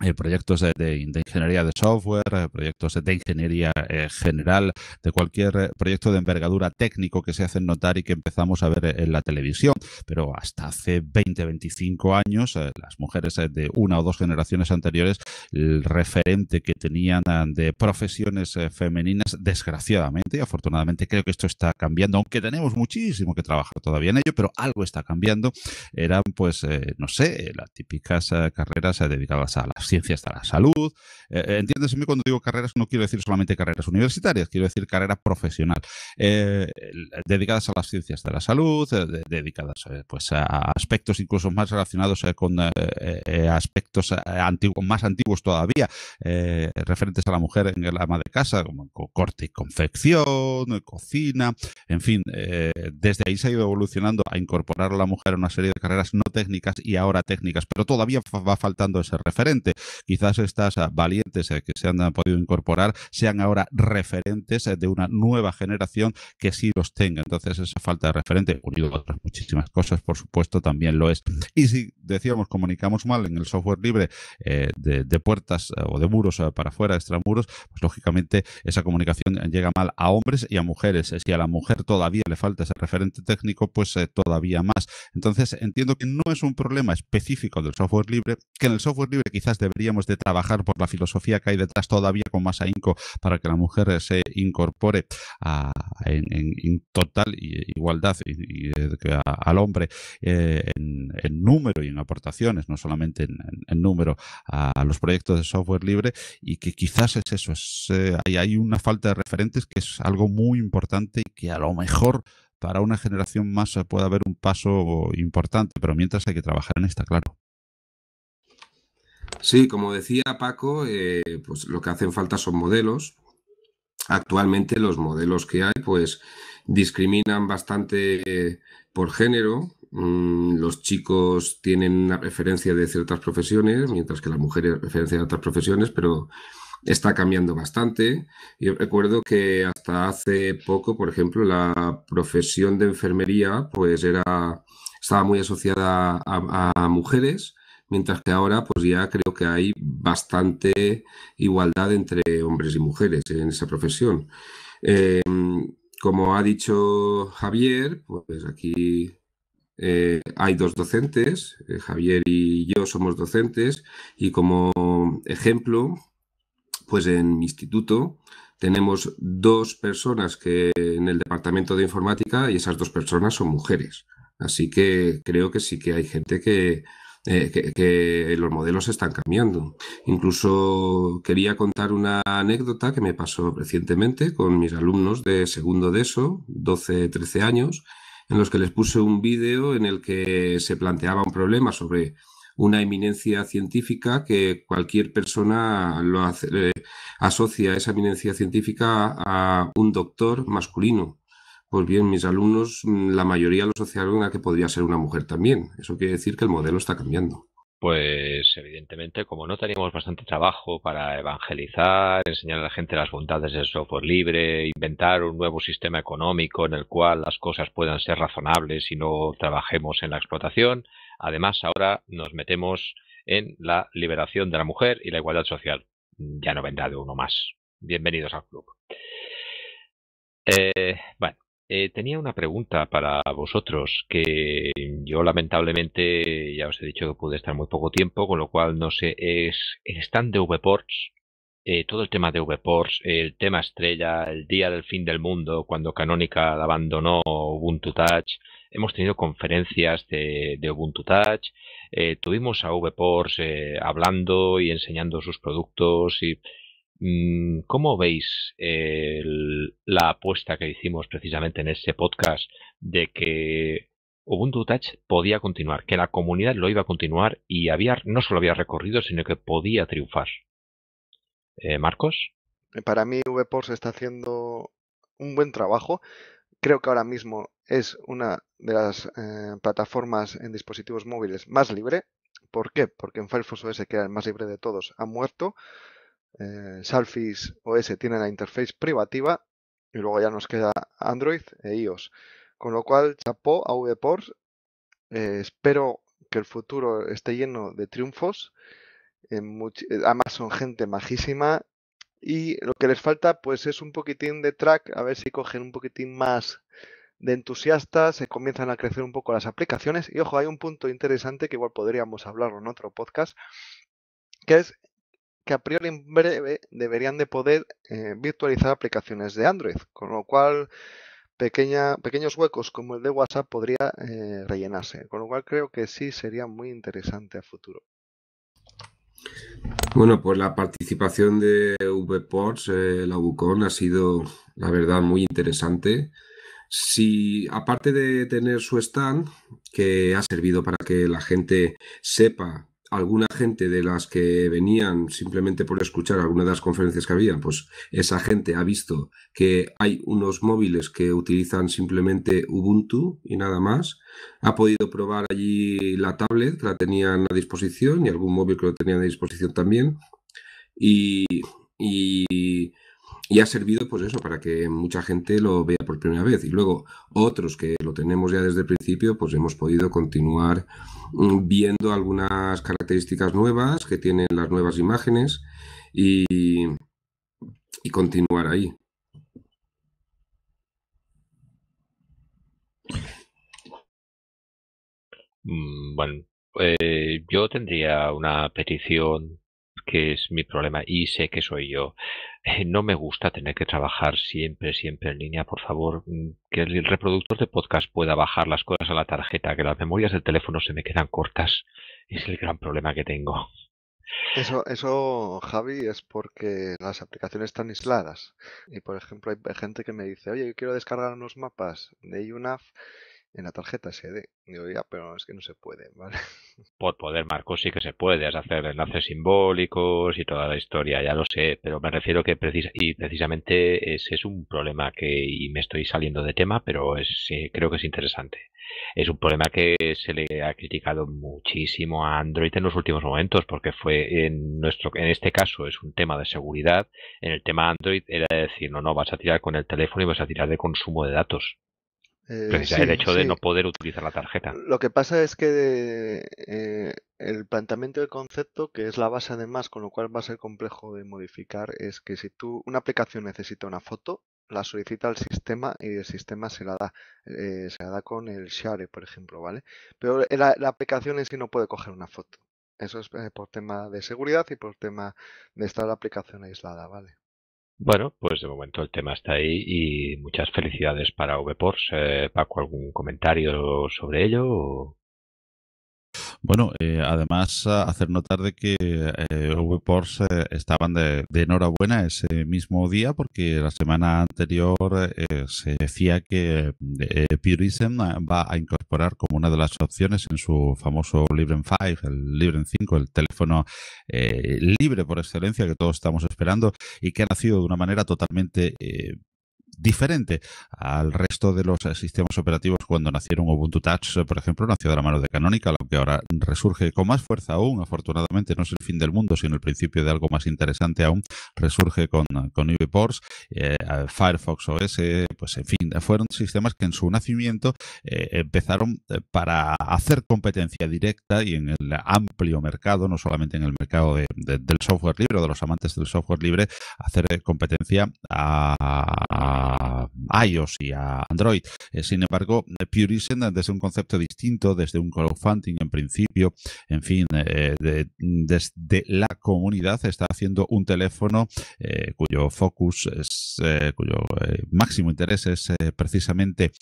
eh, proyectos de, ingeniería de software, eh, proyectos de ingeniería eh, general, de cualquier proyecto de envergadura técnico que se hacen notar y que empezamos a ver en la televisión. Pero hasta hace 20, 25 años, las mujeres de una o dos generaciones anteriores, el referente que tenían de profesiones femeninas, desgraciadamente y afortunadamente creo que esto está cambiando, aunque tenemos muchísimo que trabajar todavía en ello, pero algo está cambiando, eran pues, no sé, las típicas carreras dedicadas a las ciencias de la salud. Eh, mí eh, cuando digo carreras, no quiero decir solamente carreras universitarias, quiero decir carrera profesional, eh, eh, dedicadas a las ciencias de la salud, dedicadas pues, a aspectos incluso más relacionados con aspectos más antiguos todavía, referentes a la mujer en el ama de casa, como corte y confección, cocina, en fin, desde ahí se ha ido evolucionando a incorporar a la mujer a una serie de carreras no técnicas y ahora técnicas, pero todavía va faltando ese referente. Quizás estas ah, valientes eh, que se han ah, podido incorporar sean ahora referentes eh, de una nueva generación que sí los tenga. Entonces, esa falta de referente, unido a otras muchísimas cosas, por supuesto, también lo es. Y si decíamos, comunicamos mal en el software libre eh, de, puertas o de muros para afuera, extramuros, pues lógicamente esa comunicación llega mal a hombres y a mujeres. Si a la mujer todavía le falta ese referente técnico, pues todavía más. Entonces, entiendo que no es un problema específico del software libre, que en el software libre quizás deberíamos de trabajar por la filosofía que hay detrás todavía con más ahínco para que la mujer se incorpore en, total igualdad y, al hombre eh, en, número y en aportaciones, no solamente en, número a, los proyectos de software libre y que quizás es eso, es, eh, hay, hay una falta de referentes que es algo muy importante y que a lo mejor para una generación más puede haber un paso importante, pero mientras hay que trabajar en esta, claro. Sí, como decía Paco, eh, pues lo que hacen falta son modelos. Actualmente los modelos que hay, pues discriminan bastante eh, por género. Mm, los chicos tienen una referencia de ciertas profesiones, mientras que las mujeres referencia de otras profesiones, pero está cambiando bastante. Yo recuerdo que hasta hace poco, por ejemplo, la profesión de enfermería, pues era estaba muy asociada a mujeres mientras que ahora pues ya creo que hay bastante igualdad entre hombres y mujeres en esa profesión. Em, como ha dicho Javier, pues aquí eh, hay dos docentes, eh, Javier y yo somos docentes, y como ejemplo, pues en mi instituto tenemos dos personas que en el departamento de informática y esas dos personas son mujeres. Así que creo que sí que hay gente que, eh, que, los modelos están cambiando. Incluso quería contar una anécdota que me pasó recientemente con mis alumnos de segundo de ESO, 12-13 años, en los que les puse un vídeo en el que se planteaba un problema sobre una eminencia científica que cualquier persona lo hace, eh, asocia esa eminencia científica a un doctor masculino. Pues bien, mis alumnos, mm, la mayoría lo asociaron a que podría ser una mujer también. Eso quiere decir que el modelo está cambiando. Pues evidentemente, como no teníamos bastante trabajo para evangelizar, enseñar a la gente las bondades del software libre, inventar un nuevo sistema económico en el cual las cosas puedan ser razonables y no trabajemos en la explotación, además ahora nos metemos en la liberación de la mujer y la igualdad social. Ya no vendrá de uno más. Bienvenidos al club. Eh, bueno, eh, tenía una pregunta para vosotros, que yo lamentablemente ya os he dicho que pude estar muy poco tiempo, con lo cual no sé, es, el stand de VPorts, eh, todo el tema de VPorts, el tema estrella, el día del fin del mundo, cuando Canonical abandonó Ubuntu Touch, hemos tenido conferencias de, Ubuntu Touch, eh, tuvimos a VPorts eh, hablando y enseñando sus productos y Mm, ¿Cómo veis la apuesta que hicimos precisamente en ese podcast de que Ubuntu Touch podía continuar, que la comunidad lo iba a continuar y no solo había recorrido, sino que podía triunfar? Eh, Marcos? Para mí se está haciendo un buen trabajo. Creo que ahora mismo es una de las eh, plataformas en dispositivos móviles más libre. ¿Por qué? Porque en Firefox OS, que era el más libre de todos, ha muerto eh, OS tiene la interface privativa y luego ya nos queda Android e iOS. Con lo cual, chapó a VPorts. Eh, espero que el futuro esté lleno de triunfos. En eh, eh, además son gente majísima y lo que les falta pues es un poquitín de track, a ver si cogen un poquitín más de entusiastas, se comienzan a crecer un poco las aplicaciones y ojo, hay un punto interesante que igual podríamos hablarlo en otro podcast, que es que a priori en breve deberían de poder eh, virtualizar aplicaciones de Android, con lo cual pequeños huecos como el de WhatsApp podría eh, rellenarse, con lo cual creo que sí sería muy interesante a futuro. Bueno, pues la participación de VPorts, eh, la Bucon, ha sido, la verdad, muy interesante. Si, aparte de tener su stand, que ha servido para que la gente sepa alguna gente de las que venían simplemente por escuchar alguna de las conferencias que había, pues esa gente ha visto que hay unos móviles que utilizan simplemente Ubuntu y nada más. Ha podido probar allí la tablet que la tenían a disposición y algún móvil que lo tenían a disposición también. y y ha servido, pues eso, para que mucha gente lo vea por primera vez. Y luego otros que lo tenemos ya desde el principio, pues hemos podido continuar mm, viendo algunas características nuevas que tienen las nuevas imágenes y, y continuar ahí. Mm, bueno, eh, yo tendría una petición que es mi problema y sé que soy yo. Eh, no me gusta tener que trabajar siempre, siempre en línea. Por favor, mm, que el reproductor de podcast pueda bajar las cosas a la tarjeta, que las memorias del teléfono se me quedan cortas. Es el gran problema que tengo. Eso, eso, Javi, es porque las aplicaciones están aisladas. Y por ejemplo, hay gente que me dice, oye, yo quiero descargar unos mapas de UNAF en la tarjeta SD. Digo, ya, pero es que no se puede, Por poder, Marcos, sí que se puede. hacer enlaces simbólicos y toda la historia, ya lo sé. Pero me refiero que y precisamente ese es un problema que, y me estoy saliendo de tema, pero creo que es interesante. Es un problema que se le ha criticado muchísimo a Android en los últimos momentos, porque fue en nuestro, en este caso es un tema de seguridad. En el tema Android era decir, no, no, vas a tirar con el teléfono y vas a tirar de consumo de datos. Eh, el hecho de no poder utilizar la tarjeta. Lo que pasa es que eh, el planteamiento del concepto, que es la base además, con lo cual va a ser complejo de modificar, es que si tú una aplicación necesita una foto, la solicita al sistema y el sistema se la da, eh, se la da con el share, por ejemplo, ¿vale? Pero la, aplicación es que no puede coger una foto. Eso es por tema de seguridad y por tema de estar la aplicación aislada, ¿vale? Bueno, pues de momento el tema está ahí y muchas felicidades para VPORS. Eh, Paco, ¿algún comentario sobre ello? Bueno, eh, además hacer notar de que eh, eh, estaban de, de, enhorabuena ese mismo día porque la semana anterior eh, se decía que Purism va a incorporar como una de las opciones en su famoso Librem 5, el Librem 5, el teléfono libre por excelencia que todos estamos esperando y que ha nacido de una manera totalmente diferente al resto de los sistemas operativos cuando nacieron Ubuntu Touch, eh, por ejemplo, nació de la mano de Canonical, que ahora resurge con más fuerza aún, afortunadamente no es el fin del mundo, sino el principio de algo más interesante aún, resurge con, con eh, eh, Firefox OS, pues en fin, fueron sistemas que en su nacimiento eh, empezaron para hacer competencia directa y en el amplio mercado, no solamente en el mercado de, del software libre o de los amantes del software libre, hacer competencia a, iOS y a Android. sin embargo, Purisen desde un concepto distinto, desde un crowdfunding en principio, en fin, eh, desde la comunidad está haciendo un teléfono eh, cuyo focus es, eh, cuyo máximo interés es precisamente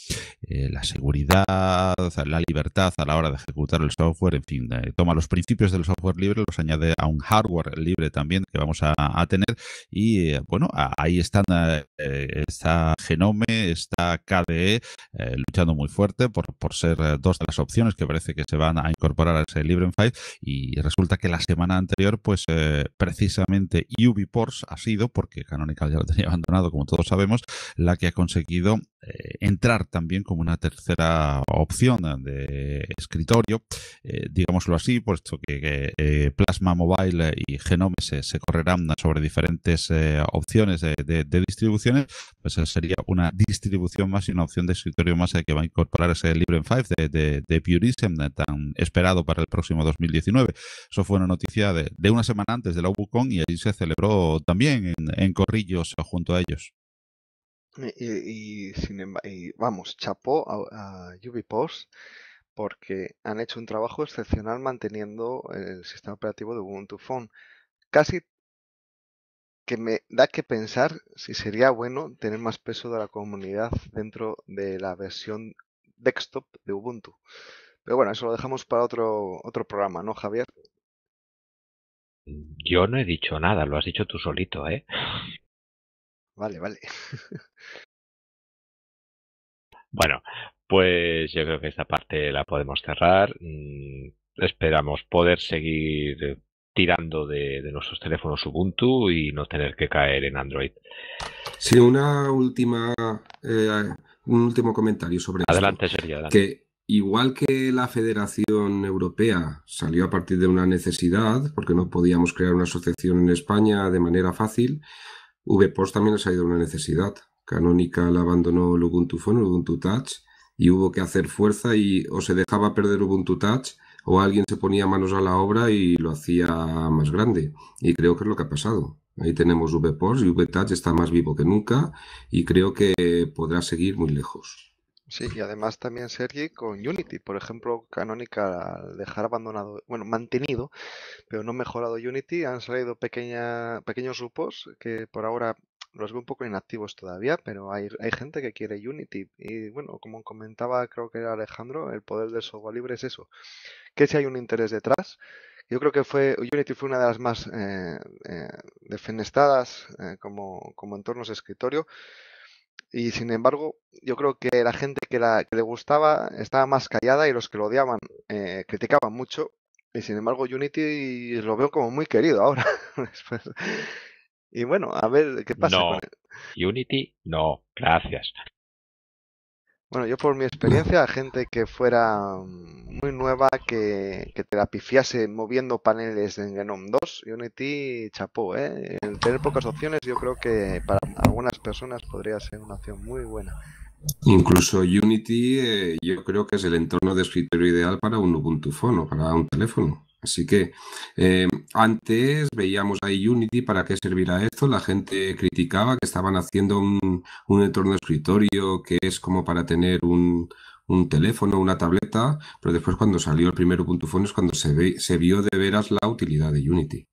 la seguridad, la libertad a la hora de ejecutar el software, en fin, toma los principios del software libre, los añade a un hardware libre también que vamos a, tener y bueno, ahí están, está Genome, está KDE luchando muy fuerte por, por ser eh, dos de las opciones que parece que se van a incorporar a ese Libre Fight y resulta que la semana anterior pues eh, precisamente Ubiports ha sido porque Canonical ya lo tenía abandonado como todos sabemos la que ha conseguido eh, entrar también como una tercera opción de escritorio, eh, digámoslo así, puesto que, eh, Plasma Mobile y Genome se, correrán sobre diferentes opciones de, distribuciones, pues sería una distribución más y una opción de escritorio más que va a incorporar ese Libre 5 de, de, de Purism tan esperado para el próximo 2019. Eso fue una noticia de, una semana antes de la UBUCON y allí se celebró también en, en Corrillos junto a ellos. Y, vamos, chapó a, UbiPost porque han hecho un trabajo excepcional manteniendo el sistema operativo de Ubuntu Phone. Casi que me da que pensar si sería bueno tener más peso de la comunidad dentro de la versión desktop de Ubuntu. Pero bueno, eso lo dejamos para otro, otro programa, ¿no, Javier? Yo no he dicho nada, lo has dicho tú solito, ¿eh? Vale, vale. bueno, pues yo creo que esta parte la podemos cerrar. Mm, esperamos poder seguir tirando de, nuestros teléfonos Ubuntu y no tener que caer en Android. Sí, una última, eh, un último comentario sobre adelante, Que igual que la Federación Europea salió a partir de una necesidad, porque no podíamos crear una asociación en España de manera fácil, VPOS también ha salido una necesidad. Canonical abandonó el Ubuntu Phone, Ubuntu Touch, y hubo que hacer fuerza y o se dejaba perder Ubuntu Touch o alguien se ponía manos a la obra y lo hacía más grande. Y creo que es lo que ha pasado. Ahí tenemos VPOS y V-Touch está más vivo que nunca y creo que podrá seguir muy lejos. Sí, y además también Sergi con Unity, por ejemplo, Canonical, al dejar abandonado, bueno, mantenido, pero no mejorado Unity, han salido pequeña, pequeños grupos que por ahora los veo un poco inactivos todavía, pero hay, hay gente que quiere Unity. Y bueno, como comentaba, creo que era Alejandro, el poder del software libre es eso, que si hay un interés detrás. Yo creo que fue Unity fue una de las más eh, eh defenestadas eh, como, como entornos de escritorio y sin embargo, yo creo que la gente que, la, que le gustaba estaba más callada y los que lo odiaban eh, criticaban mucho. Y sin embargo, Unity lo veo como muy querido ahora. y bueno, a ver qué pasa. Unity no, gracias. Bueno, yo por mi experiencia, gente que fuera muy nueva, que, te la pifiase moviendo paneles en Genome 2, Unity chapó, ¿eh? tener pocas opciones, yo creo que para algunas personas podría ser una opción muy buena. Incluso Unity eh, yo creo que es el entorno de escritorio ideal para un Ubuntu Phone o para un teléfono. Así que eh, antes veíamos ahí Unity para qué servirá esto. La gente criticaba que estaban haciendo un, entorno de escritorio que es como para tener un, un teléfono, una tableta, pero después cuando salió el primer Ubuntu es cuando se, se vio de veras la utilidad de Unity.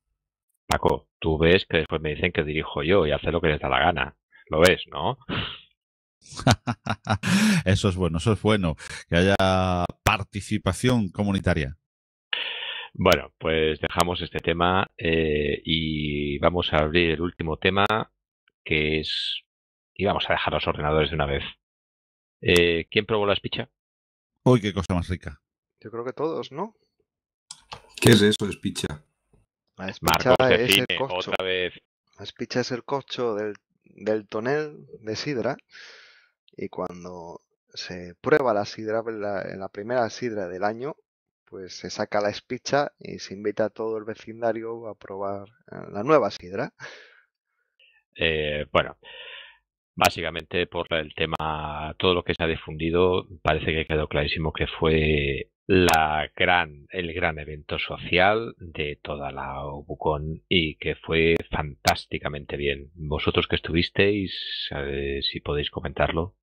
Paco, tú ves que después me dicen que dirijo yo y hace lo que les da la gana. Lo ves, ¿no? eso es bueno, eso es bueno, que haya participación comunitaria. Bueno, pues dejamos este tema eh, y vamos a abrir el último tema, que es... Y vamos a dejar los ordenadores de una vez. Eh, ¿Quién probó la espicha? Uy, qué cosa más rica. Yo creo que todos, ¿no? ¿Qué es eso, espicha? La espicha otra vez. es el cocho del, tonel de sidra y cuando se prueba la sidra, en la primera sidra del año, pues se saca la espicha y se invita a todo el vecindario a probar eh, la nueva sidra. Eh, bueno, básicamente por el tema, todo lo que se ha difundido, parece que quedó clarísimo que fue la gran, el gran evento social de toda la Obucon y que fue fantásticamente bien. Vosotros que estuvisteis, si podéis comentarlo.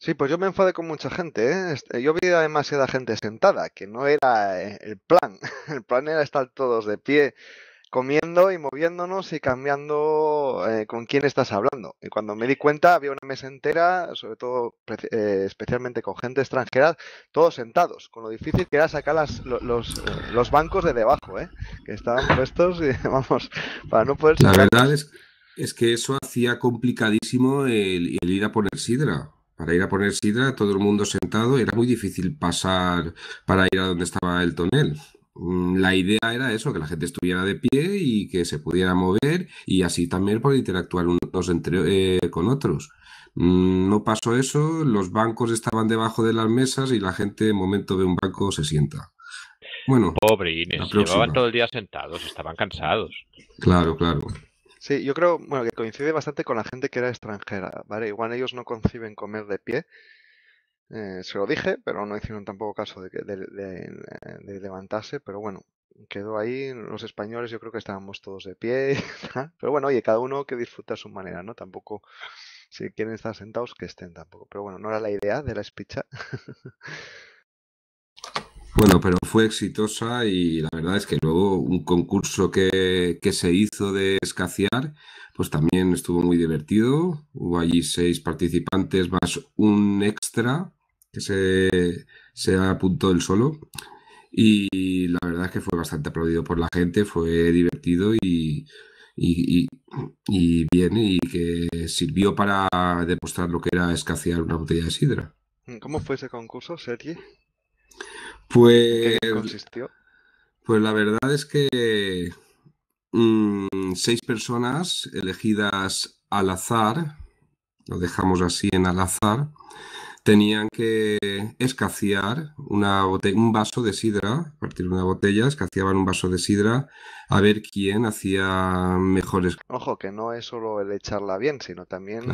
Sí, pues yo me enfadé con mucha gente. ¿eh? Eh, yo vi a demasiada gente sentada, que no era eh, el plan. El plan era estar todos de pie comiendo y moviéndonos y cambiando eh, con quién estás hablando. Y cuando me di cuenta había una mesa entera, sobre todo eh, especialmente con gente extranjera, todos sentados, con lo difícil que era sacar las, los, eh, los, bancos de debajo, ¿eh? que estaban puestos y vamos, para no poder La verdad es, es que eso hacía complicadísimo el ir a poner sidra para ir a poner sidra, todo el mundo sentado, era muy difícil pasar para ir a donde estaba el tonel. Mm, la idea era eso, que la gente estuviera de pie y que se pudiera mover y así también poder interactuar unos entre, eh, con otros. Mm, no pasó eso, los bancos estaban debajo de las mesas y la gente en momento de un banco se sienta. Bueno, pobre Inés, llevaban todo el día sentados, estaban cansados. Claro, claro. Sí, yo creo que coincide bastante con la gente que era extranjera, ¿vale? Igual ellos no conciben comer de pie, eh, se lo dije, pero no hicieron tampoco caso de, de, levantarse, pero bueno, quedó ahí. Los españoles yo creo que estábamos todos de pie, pero bueno, oye, cada uno que disfruta a su manera, ¿no? Tampoco, si quieren estar sentados, que estén tampoco. Pero bueno, no era la idea de la espicha. Bueno, pero fue exitosa y la verdad es que luego un concurso que, que, se hizo de escaciar, pues también estuvo muy divertido. Hubo allí seis participantes más un extra que se, apuntó él solo. Y la verdad es que fue bastante aplaudido por la gente, fue divertido y, y, y, bien, y que sirvió para demostrar lo que era escasear una botella de sidra. ¿Cómo fue ese concurso, Sergi? Pues. ¿Qué consistió? Pues la verdad es que mm, seis personas elegidas al azar, lo dejamos así en al azar, tenían que escaciar una un vaso de sidra, a partir de una botella, escaciaban un vaso de sidra a ver quién hacía mejores. Ojo, que no es solo el echarla bien, sino también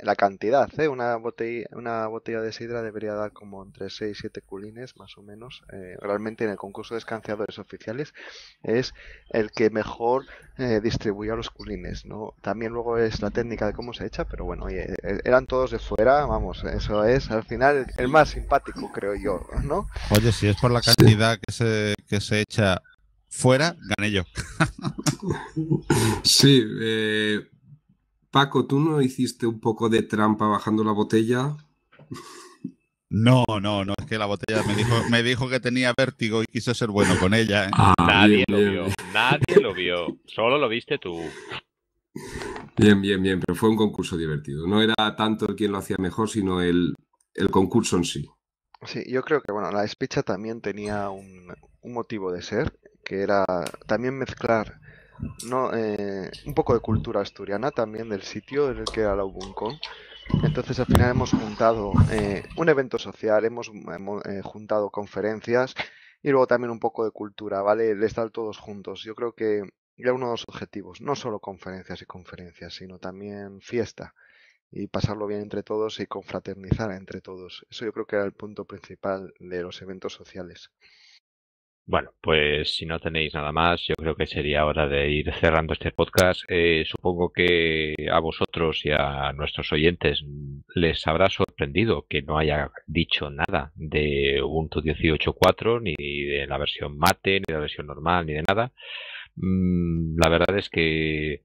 la cantidad. ¿eh? Una, botella, una botella de sidra debería dar como entre 6 y 7 culines, más o menos. Eh, realmente en el concurso de escanciadores oficiales es el que mejor eh, distribuye distribuía los culines. ¿no? También luego es la técnica de cómo se echa, pero bueno, oye, e-, e-, eran todos de fuera, vamos, eso es al final el más simpático, creo yo, ¿no? Oye, si es por la cantidad que se, que se echa fuera, gané yo. sí, eh, Paco, ¿tú no hiciste un poco de trampa bajando la botella? No, no, no, es que la botella me dijo, me dijo que tenía vértigo y quiso ser bueno con ella. ¿eh? Ah, nadie lo vio, nadie lo vio, solo lo viste tú. Bien, bien, bien, pero fue un concurso divertido. No era tanto el quien lo hacía mejor, sino el, concurso en sí. Sí, yo creo que bueno, la espicha también tenía un, un motivo de ser que era también mezclar ¿no? Eh, un poco de cultura asturiana también del sitio en el que era la UBUNCON. Entonces al final hemos juntado eh, un evento social, hemos, eh, juntado conferencias y luego también un poco de cultura, ¿vale? El estar todos juntos. Yo creo que era uno de los objetivos, no solo conferencias y conferencias, sino también fiesta y pasarlo bien entre todos y confraternizar entre todos. Eso yo creo que era el punto principal de los eventos sociales. Bueno, pues si no tenéis nada más, yo creo que sería hora de ir cerrando este podcast. Eh, supongo que a vosotros y a nuestros oyentes les habrá sorprendido que no haya dicho nada de Ubuntu 18.4, ni de la versión mate, ni de la versión normal, ni de nada. Mm, la verdad es que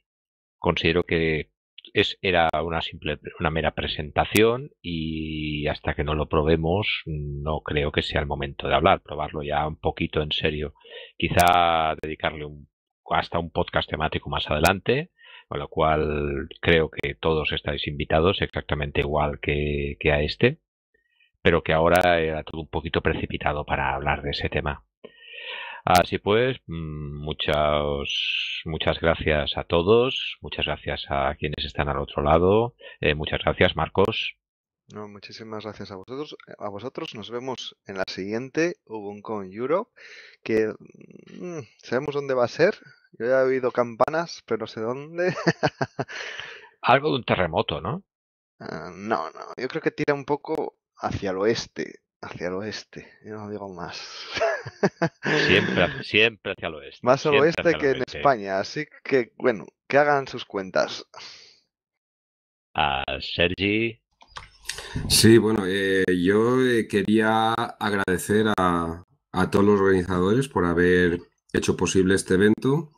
considero que es, era una simple, una mera presentación y hasta que no lo probemos no creo que sea el momento de hablar, probarlo ya un poquito en serio. Quizá dedicarle un, hasta un podcast temático más adelante, con lo cual creo que todos estáis invitados exactamente igual que, que a este, pero que ahora era todo un poquito precipitado para hablar de ese tema. Así pues, mm, muchas, muchas gracias a todos, muchas gracias a quienes están al otro lado, eh, muchas gracias Marcos. muchísimas gracias a vosotros. A vosotros nos vemos en la siguiente Ubuntu Europe, que mm, sabemos dónde va a ser. Yo ya he oído campanas, pero no sé dónde. Algo de un terremoto, ¿no? Ah, no, no. Yo creo que tira un poco hacia el oeste, hacia el oeste. Yo no digo más. siempre, siempre hacia el oeste. Más al oeste que en España, así que bueno, que hagan sus cuentas. A Sergi. Sí, bueno, eh, yo eh, quería agradecer a, a todos los organizadores por haber hecho posible este evento.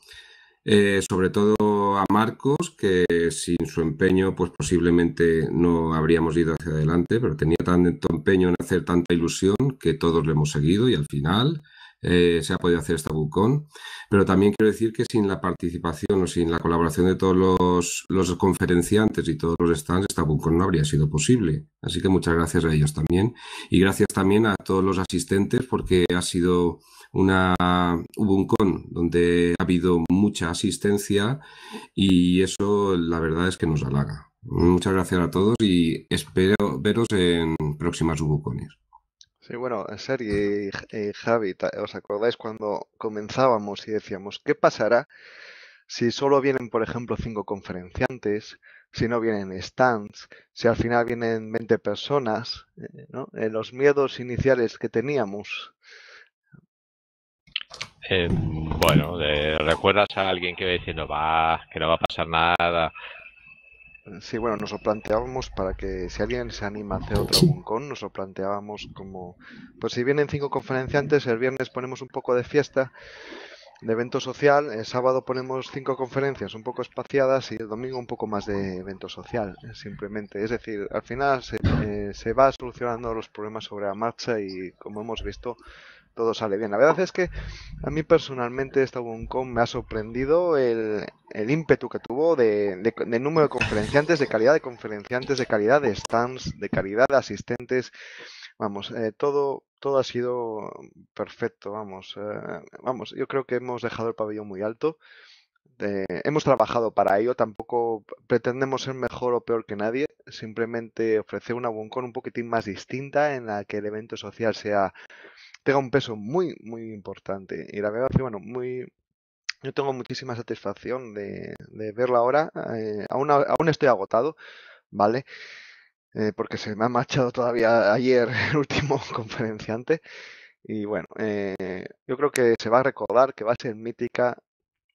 Eh, sobre todo a Marcos, que sin su empeño, pues posiblemente no habríamos ido hacia adelante, pero tenía tanto empeño en hacer tanta ilusión que todos le hemos seguido y al final eh, se ha podido hacer esta Bucón. Pero también quiero decir que sin la participación o sin la colaboración de todos los, los conferenciantes y todos los stands, esta Bucón no habría sido posible. Así que muchas gracias a ellos también. Y gracias también a todos los asistentes porque ha sido una, hubo donde ha habido mucha asistencia y eso la verdad es que nos halaga. Muchas gracias a todos y espero veros en próximas Ubucones. Sí, bueno, Sergi y eh, Javi, ¿os acordáis cuando comenzábamos y decíamos, ¿qué pasará si solo vienen, por ejemplo, cinco conferenciantes, si no vienen stands, si al final vienen 20 personas? Eh, ¿no? Eh, los miedos iniciales que teníamos bueno, ¿recuerdas a alguien que va diciendo, va, que no va a pasar nada? Sí, bueno, nos lo planteábamos para que si alguien se anima a hacer otro Buncón, nos lo planteábamos como, pues si vienen cinco conferenciantes, el viernes ponemos un poco de fiesta, de evento social, el sábado ponemos cinco conferencias un poco espaciadas y el domingo un poco más de evento social, eh, simplemente. Es decir, al final se, eh, se va solucionando los problemas sobre la marcha y como hemos visto, todo sale bien. La verdad es que a mí personalmente esta WonCon me ha sorprendido el, el ímpetu que tuvo de, número de conferenciantes, de calidad de conferenciantes, de calidad de stands, de calidad de asistentes. Vamos, eh, todo, todo ha sido perfecto, vamos. Eh, vamos, yo creo que hemos dejado el pabellón muy alto hemos trabajado para ello, tampoco pretendemos ser mejor o peor que nadie, simplemente ofrecer una WonCon un poquitín más distinta en la que el evento social sea tenga un peso muy, muy importante. Y la verdad que, bueno, muy, yo tengo muchísima satisfacción de, verla ahora. Eh, aún, estoy agotado, ¿vale? Eh, porque se me ha marchado todavía ayer el último conferenciante. Y bueno, eh, yo creo que se va a recordar que va a ser mítica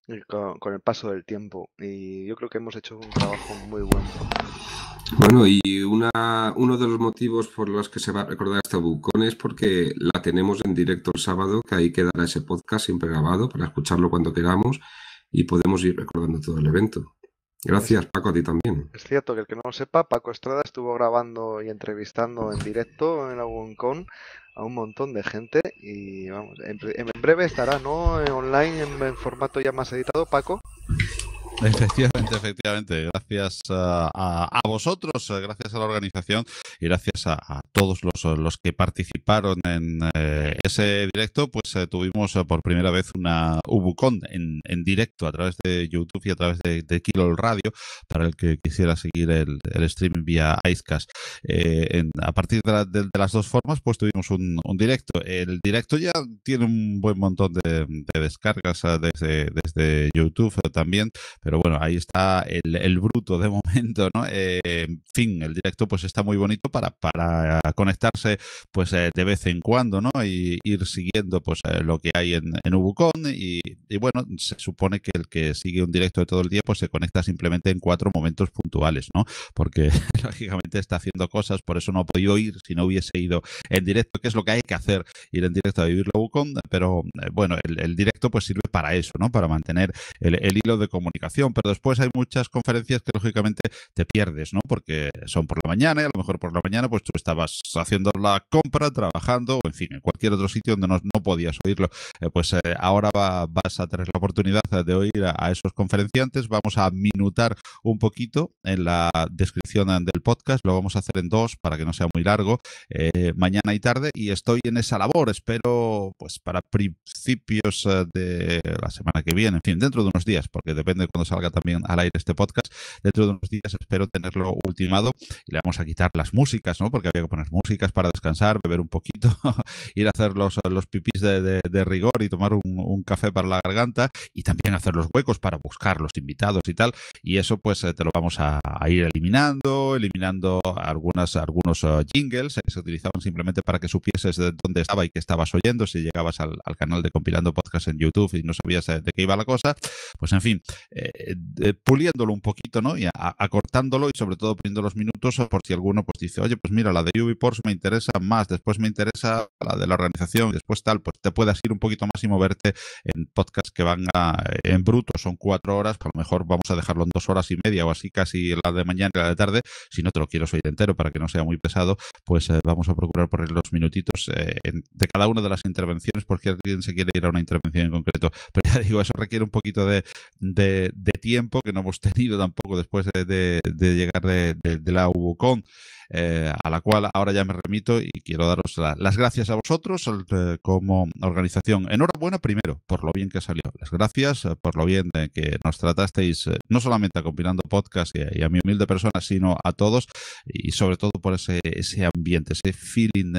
eh, con, el paso del tiempo. Y yo creo que hemos hecho un trabajo muy bueno. Bueno, y una, uno de los motivos por los que se va a recordar este Bucón es porque la tenemos en directo el sábado, que ahí quedará ese podcast siempre grabado para escucharlo cuando queramos y podemos ir recordando todo el evento. Gracias, Paco, a ti también. Es cierto que el que no lo sepa, Paco Estrada estuvo grabando y entrevistando en directo en la bucon a un montón de gente y vamos, en, breve estará, ¿no? Eh, online en formato ya más editado, Paco. Efectivamente, efectivamente. Gracias a, vosotros, eh, gracias a la organización y gracias a, todos eh, los, que participaron en eh, ese directo, pues tuvimos por primera vez una Ubucon en, en, directo a través de YouTube y a través de, Kilo Radio, para el que quisiera seguir el, streaming vía Icecast. a partir de, las dos formas, pues tuvimos un, un, directo. El directo ya tiene un buen montón de, descargas desde, desde YouTube también pero bueno, ahí está el, bruto de momento, ¿no? Eh, en fin, el directo pues está muy bonito para, para conectarse pues eh, de vez en cuando, ¿no? Y ir siguiendo pues eh, lo que hay en, en Ubucon y, bueno, se supone que el que sigue un directo de todo el día pues se conecta simplemente en cuatro momentos puntuales, ¿no? Porque lógicamente está haciendo cosas, por eso no ha podido ir si no hubiese ido en directo, que es lo que hay que hacer, ir en directo a vivir la Ubucon, pero bueno, el, directo pues sirve para eso, ¿no? Para mantener el hilo de comunicación pero después hay muchas conferencias que lógicamente te pierdes, ¿no? Porque son por la mañana y a lo mejor por la mañana pues tú estabas haciendo la compra, trabajando, o en fin, en cualquier otro sitio donde no, podías oírlo. Eh, pues eh, ahora vas a tener la oportunidad de oír a, esos conferenciantes. Vamos a minutar un poquito en la descripción del podcast. Lo vamos a hacer en dos para que no sea muy largo, eh, mañana y tarde. Y estoy en esa labor, espero, pues para principios de la semana que viene, en fin, dentro de unos días, porque depende cuando salga también al aire este podcast. Dentro de unos días espero tenerlo ultimado y le vamos a quitar las músicas, ¿no? Porque había que poner músicas para descansar, beber un poquito, ir a hacer los, los de, rigor y tomar un, café para la garganta y también hacer los huecos para buscar los invitados y tal. Y eso pues eh, te lo vamos a, ir eliminando, eliminando algunas, algunos eh, jingles eh, que se utilizaban simplemente para que supieses de dónde estaba y qué estabas oyendo, si llegabas al, canal de Compilando Podcast en YouTube y no sabías de qué iba la cosa. Pues en fin, eh, puliéndolo un poquito, ¿no? Y acortándolo y sobre todo poniendo los minutos por si alguno pues dice, oye, pues mira, la de Ubiports me interesa más, después me interesa la de la organización, después tal, pues te puedas ir un poquito más y moverte en podcasts que van en bruto, son cuatro horas, a lo mejor vamos a dejarlo en dos horas y media o así casi la de mañana y la de tarde, si no te lo quiero de entero para que no sea muy pesado, pues eh, vamos a procurar poner los minutitos eh, de cada una de las intervenciones porque alguien se quiere ir a una intervención en concreto. Pero ya digo, eso requiere un poquito de de tiempo que no hemos tenido tampoco después de, llegar de, la UBOCON, eh, a la cual ahora ya me remito y quiero daros las gracias a vosotros eh, como organización. Enhorabuena primero por lo bien que salió. Las gracias eh, por lo bien que nos tratasteis, no solamente a Combinando Podcast y, a mi humilde persona, sino a todos y sobre todo por ese, ese ambiente, ese feeling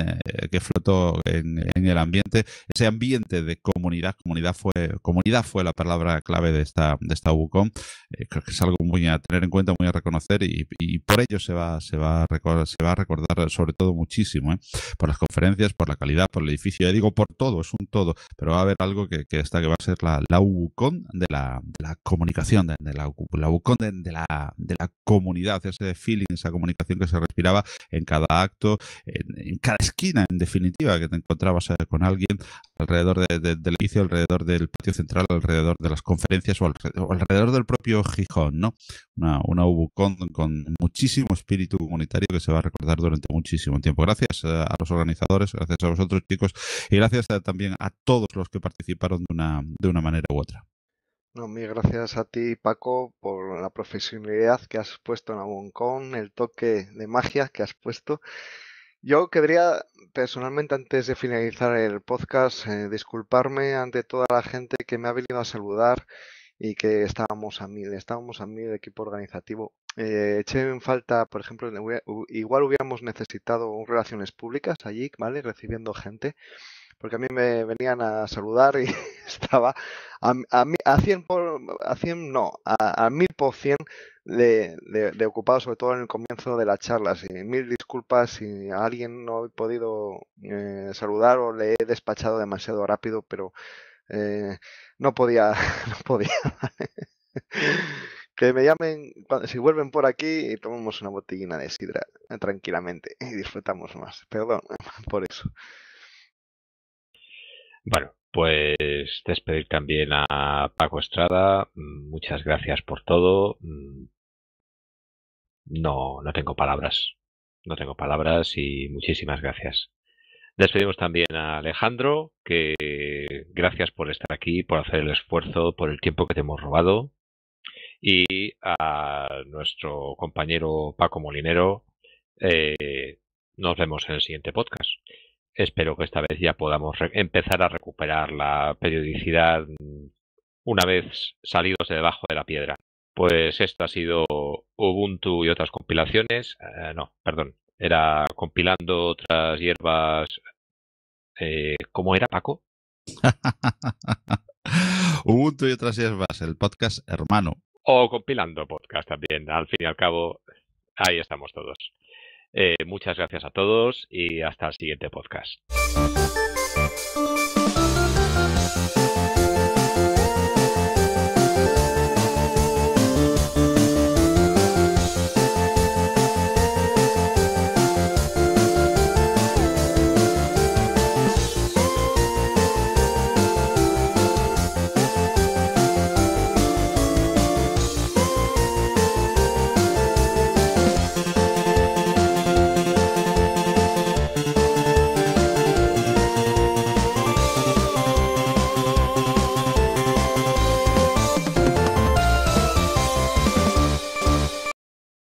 que flotó en, el ambiente, ese ambiente de comunidad. Comunidad fue, comunidad fue la palabra clave de esta, de esta UBOCON eh, creo que es algo muy a tener en cuenta, muy a reconocer y, por ello se va, se, va a recordar, se va a recordar sobre todo muchísimo, ¿eh? por las conferencias, por la calidad, por el edificio, ya digo por todo, es un todo, pero va a haber algo que, que está que va a ser la, la UCON de la, comunicación, de, la, la UCON de, la, de la comunidad, ese feeling, esa comunicación que se respiraba en cada acto, en, cada esquina, en definitiva, que te encontrabas eh, con alguien alrededor del edificio, alrededor del patio central, alrededor de las conferencias o alrededor del propio Gijón, ¿no? Una, UBUCON con muchísimo espíritu comunitario que se va a recordar durante muchísimo tiempo. Gracias a los organizadores, gracias a vosotros chicos y gracias también a todos los que participaron de una, de una manera u otra. No, mil gracias a ti, Paco, por la profesionalidad que has puesto en UBUCON, el toque de magia que has puesto. Yo querría, personalmente, antes de finalizar el podcast, eh, disculparme ante toda la gente que me ha venido a saludar y que estábamos a mil, estábamos a mil el equipo organizativo. Eh, eché en falta, por ejemplo, igual hubiéramos necesitado relaciones públicas allí, ¿vale? Recibiendo gente, porque a mí me venían a saludar y estaba a, a, 100 por, a 100 no, a, mil por 100 de, de, ocupado, sobre todo en el comienzo de la charla. mil disculpas si a alguien no he podido eh, saludar o le he despachado demasiado rápido, pero... Eh, no podía, no podía. que me llamen cuando, si vuelven por aquí y tomamos una botellina de sidra eh, tranquilamente y disfrutamos más. Perdón por eso. Bueno, pues despedir también a Paco Estrada. Muchas gracias por todo. No, no tengo palabras. No tengo palabras y muchísimas gracias. Despedimos también a Alejandro, que gracias por estar aquí, por hacer el esfuerzo, por el tiempo que te hemos robado. Y a nuestro compañero Paco Molinero, eh, nos vemos en el siguiente podcast. Espero que esta vez ya podamos empezar a recuperar la periodicidad una vez salidos de debajo de la piedra. Pues esto ha sido Ubuntu y otras compilaciones. Eh, no, perdón, era compilando otras hierbas. Eh, ¿Cómo era, Paco? Ubuntu y otras hierbas, el podcast hermano. O compilando podcast también. Al fin y al cabo, ahí estamos todos. Eh, muchas gracias a todos y hasta el siguiente podcast.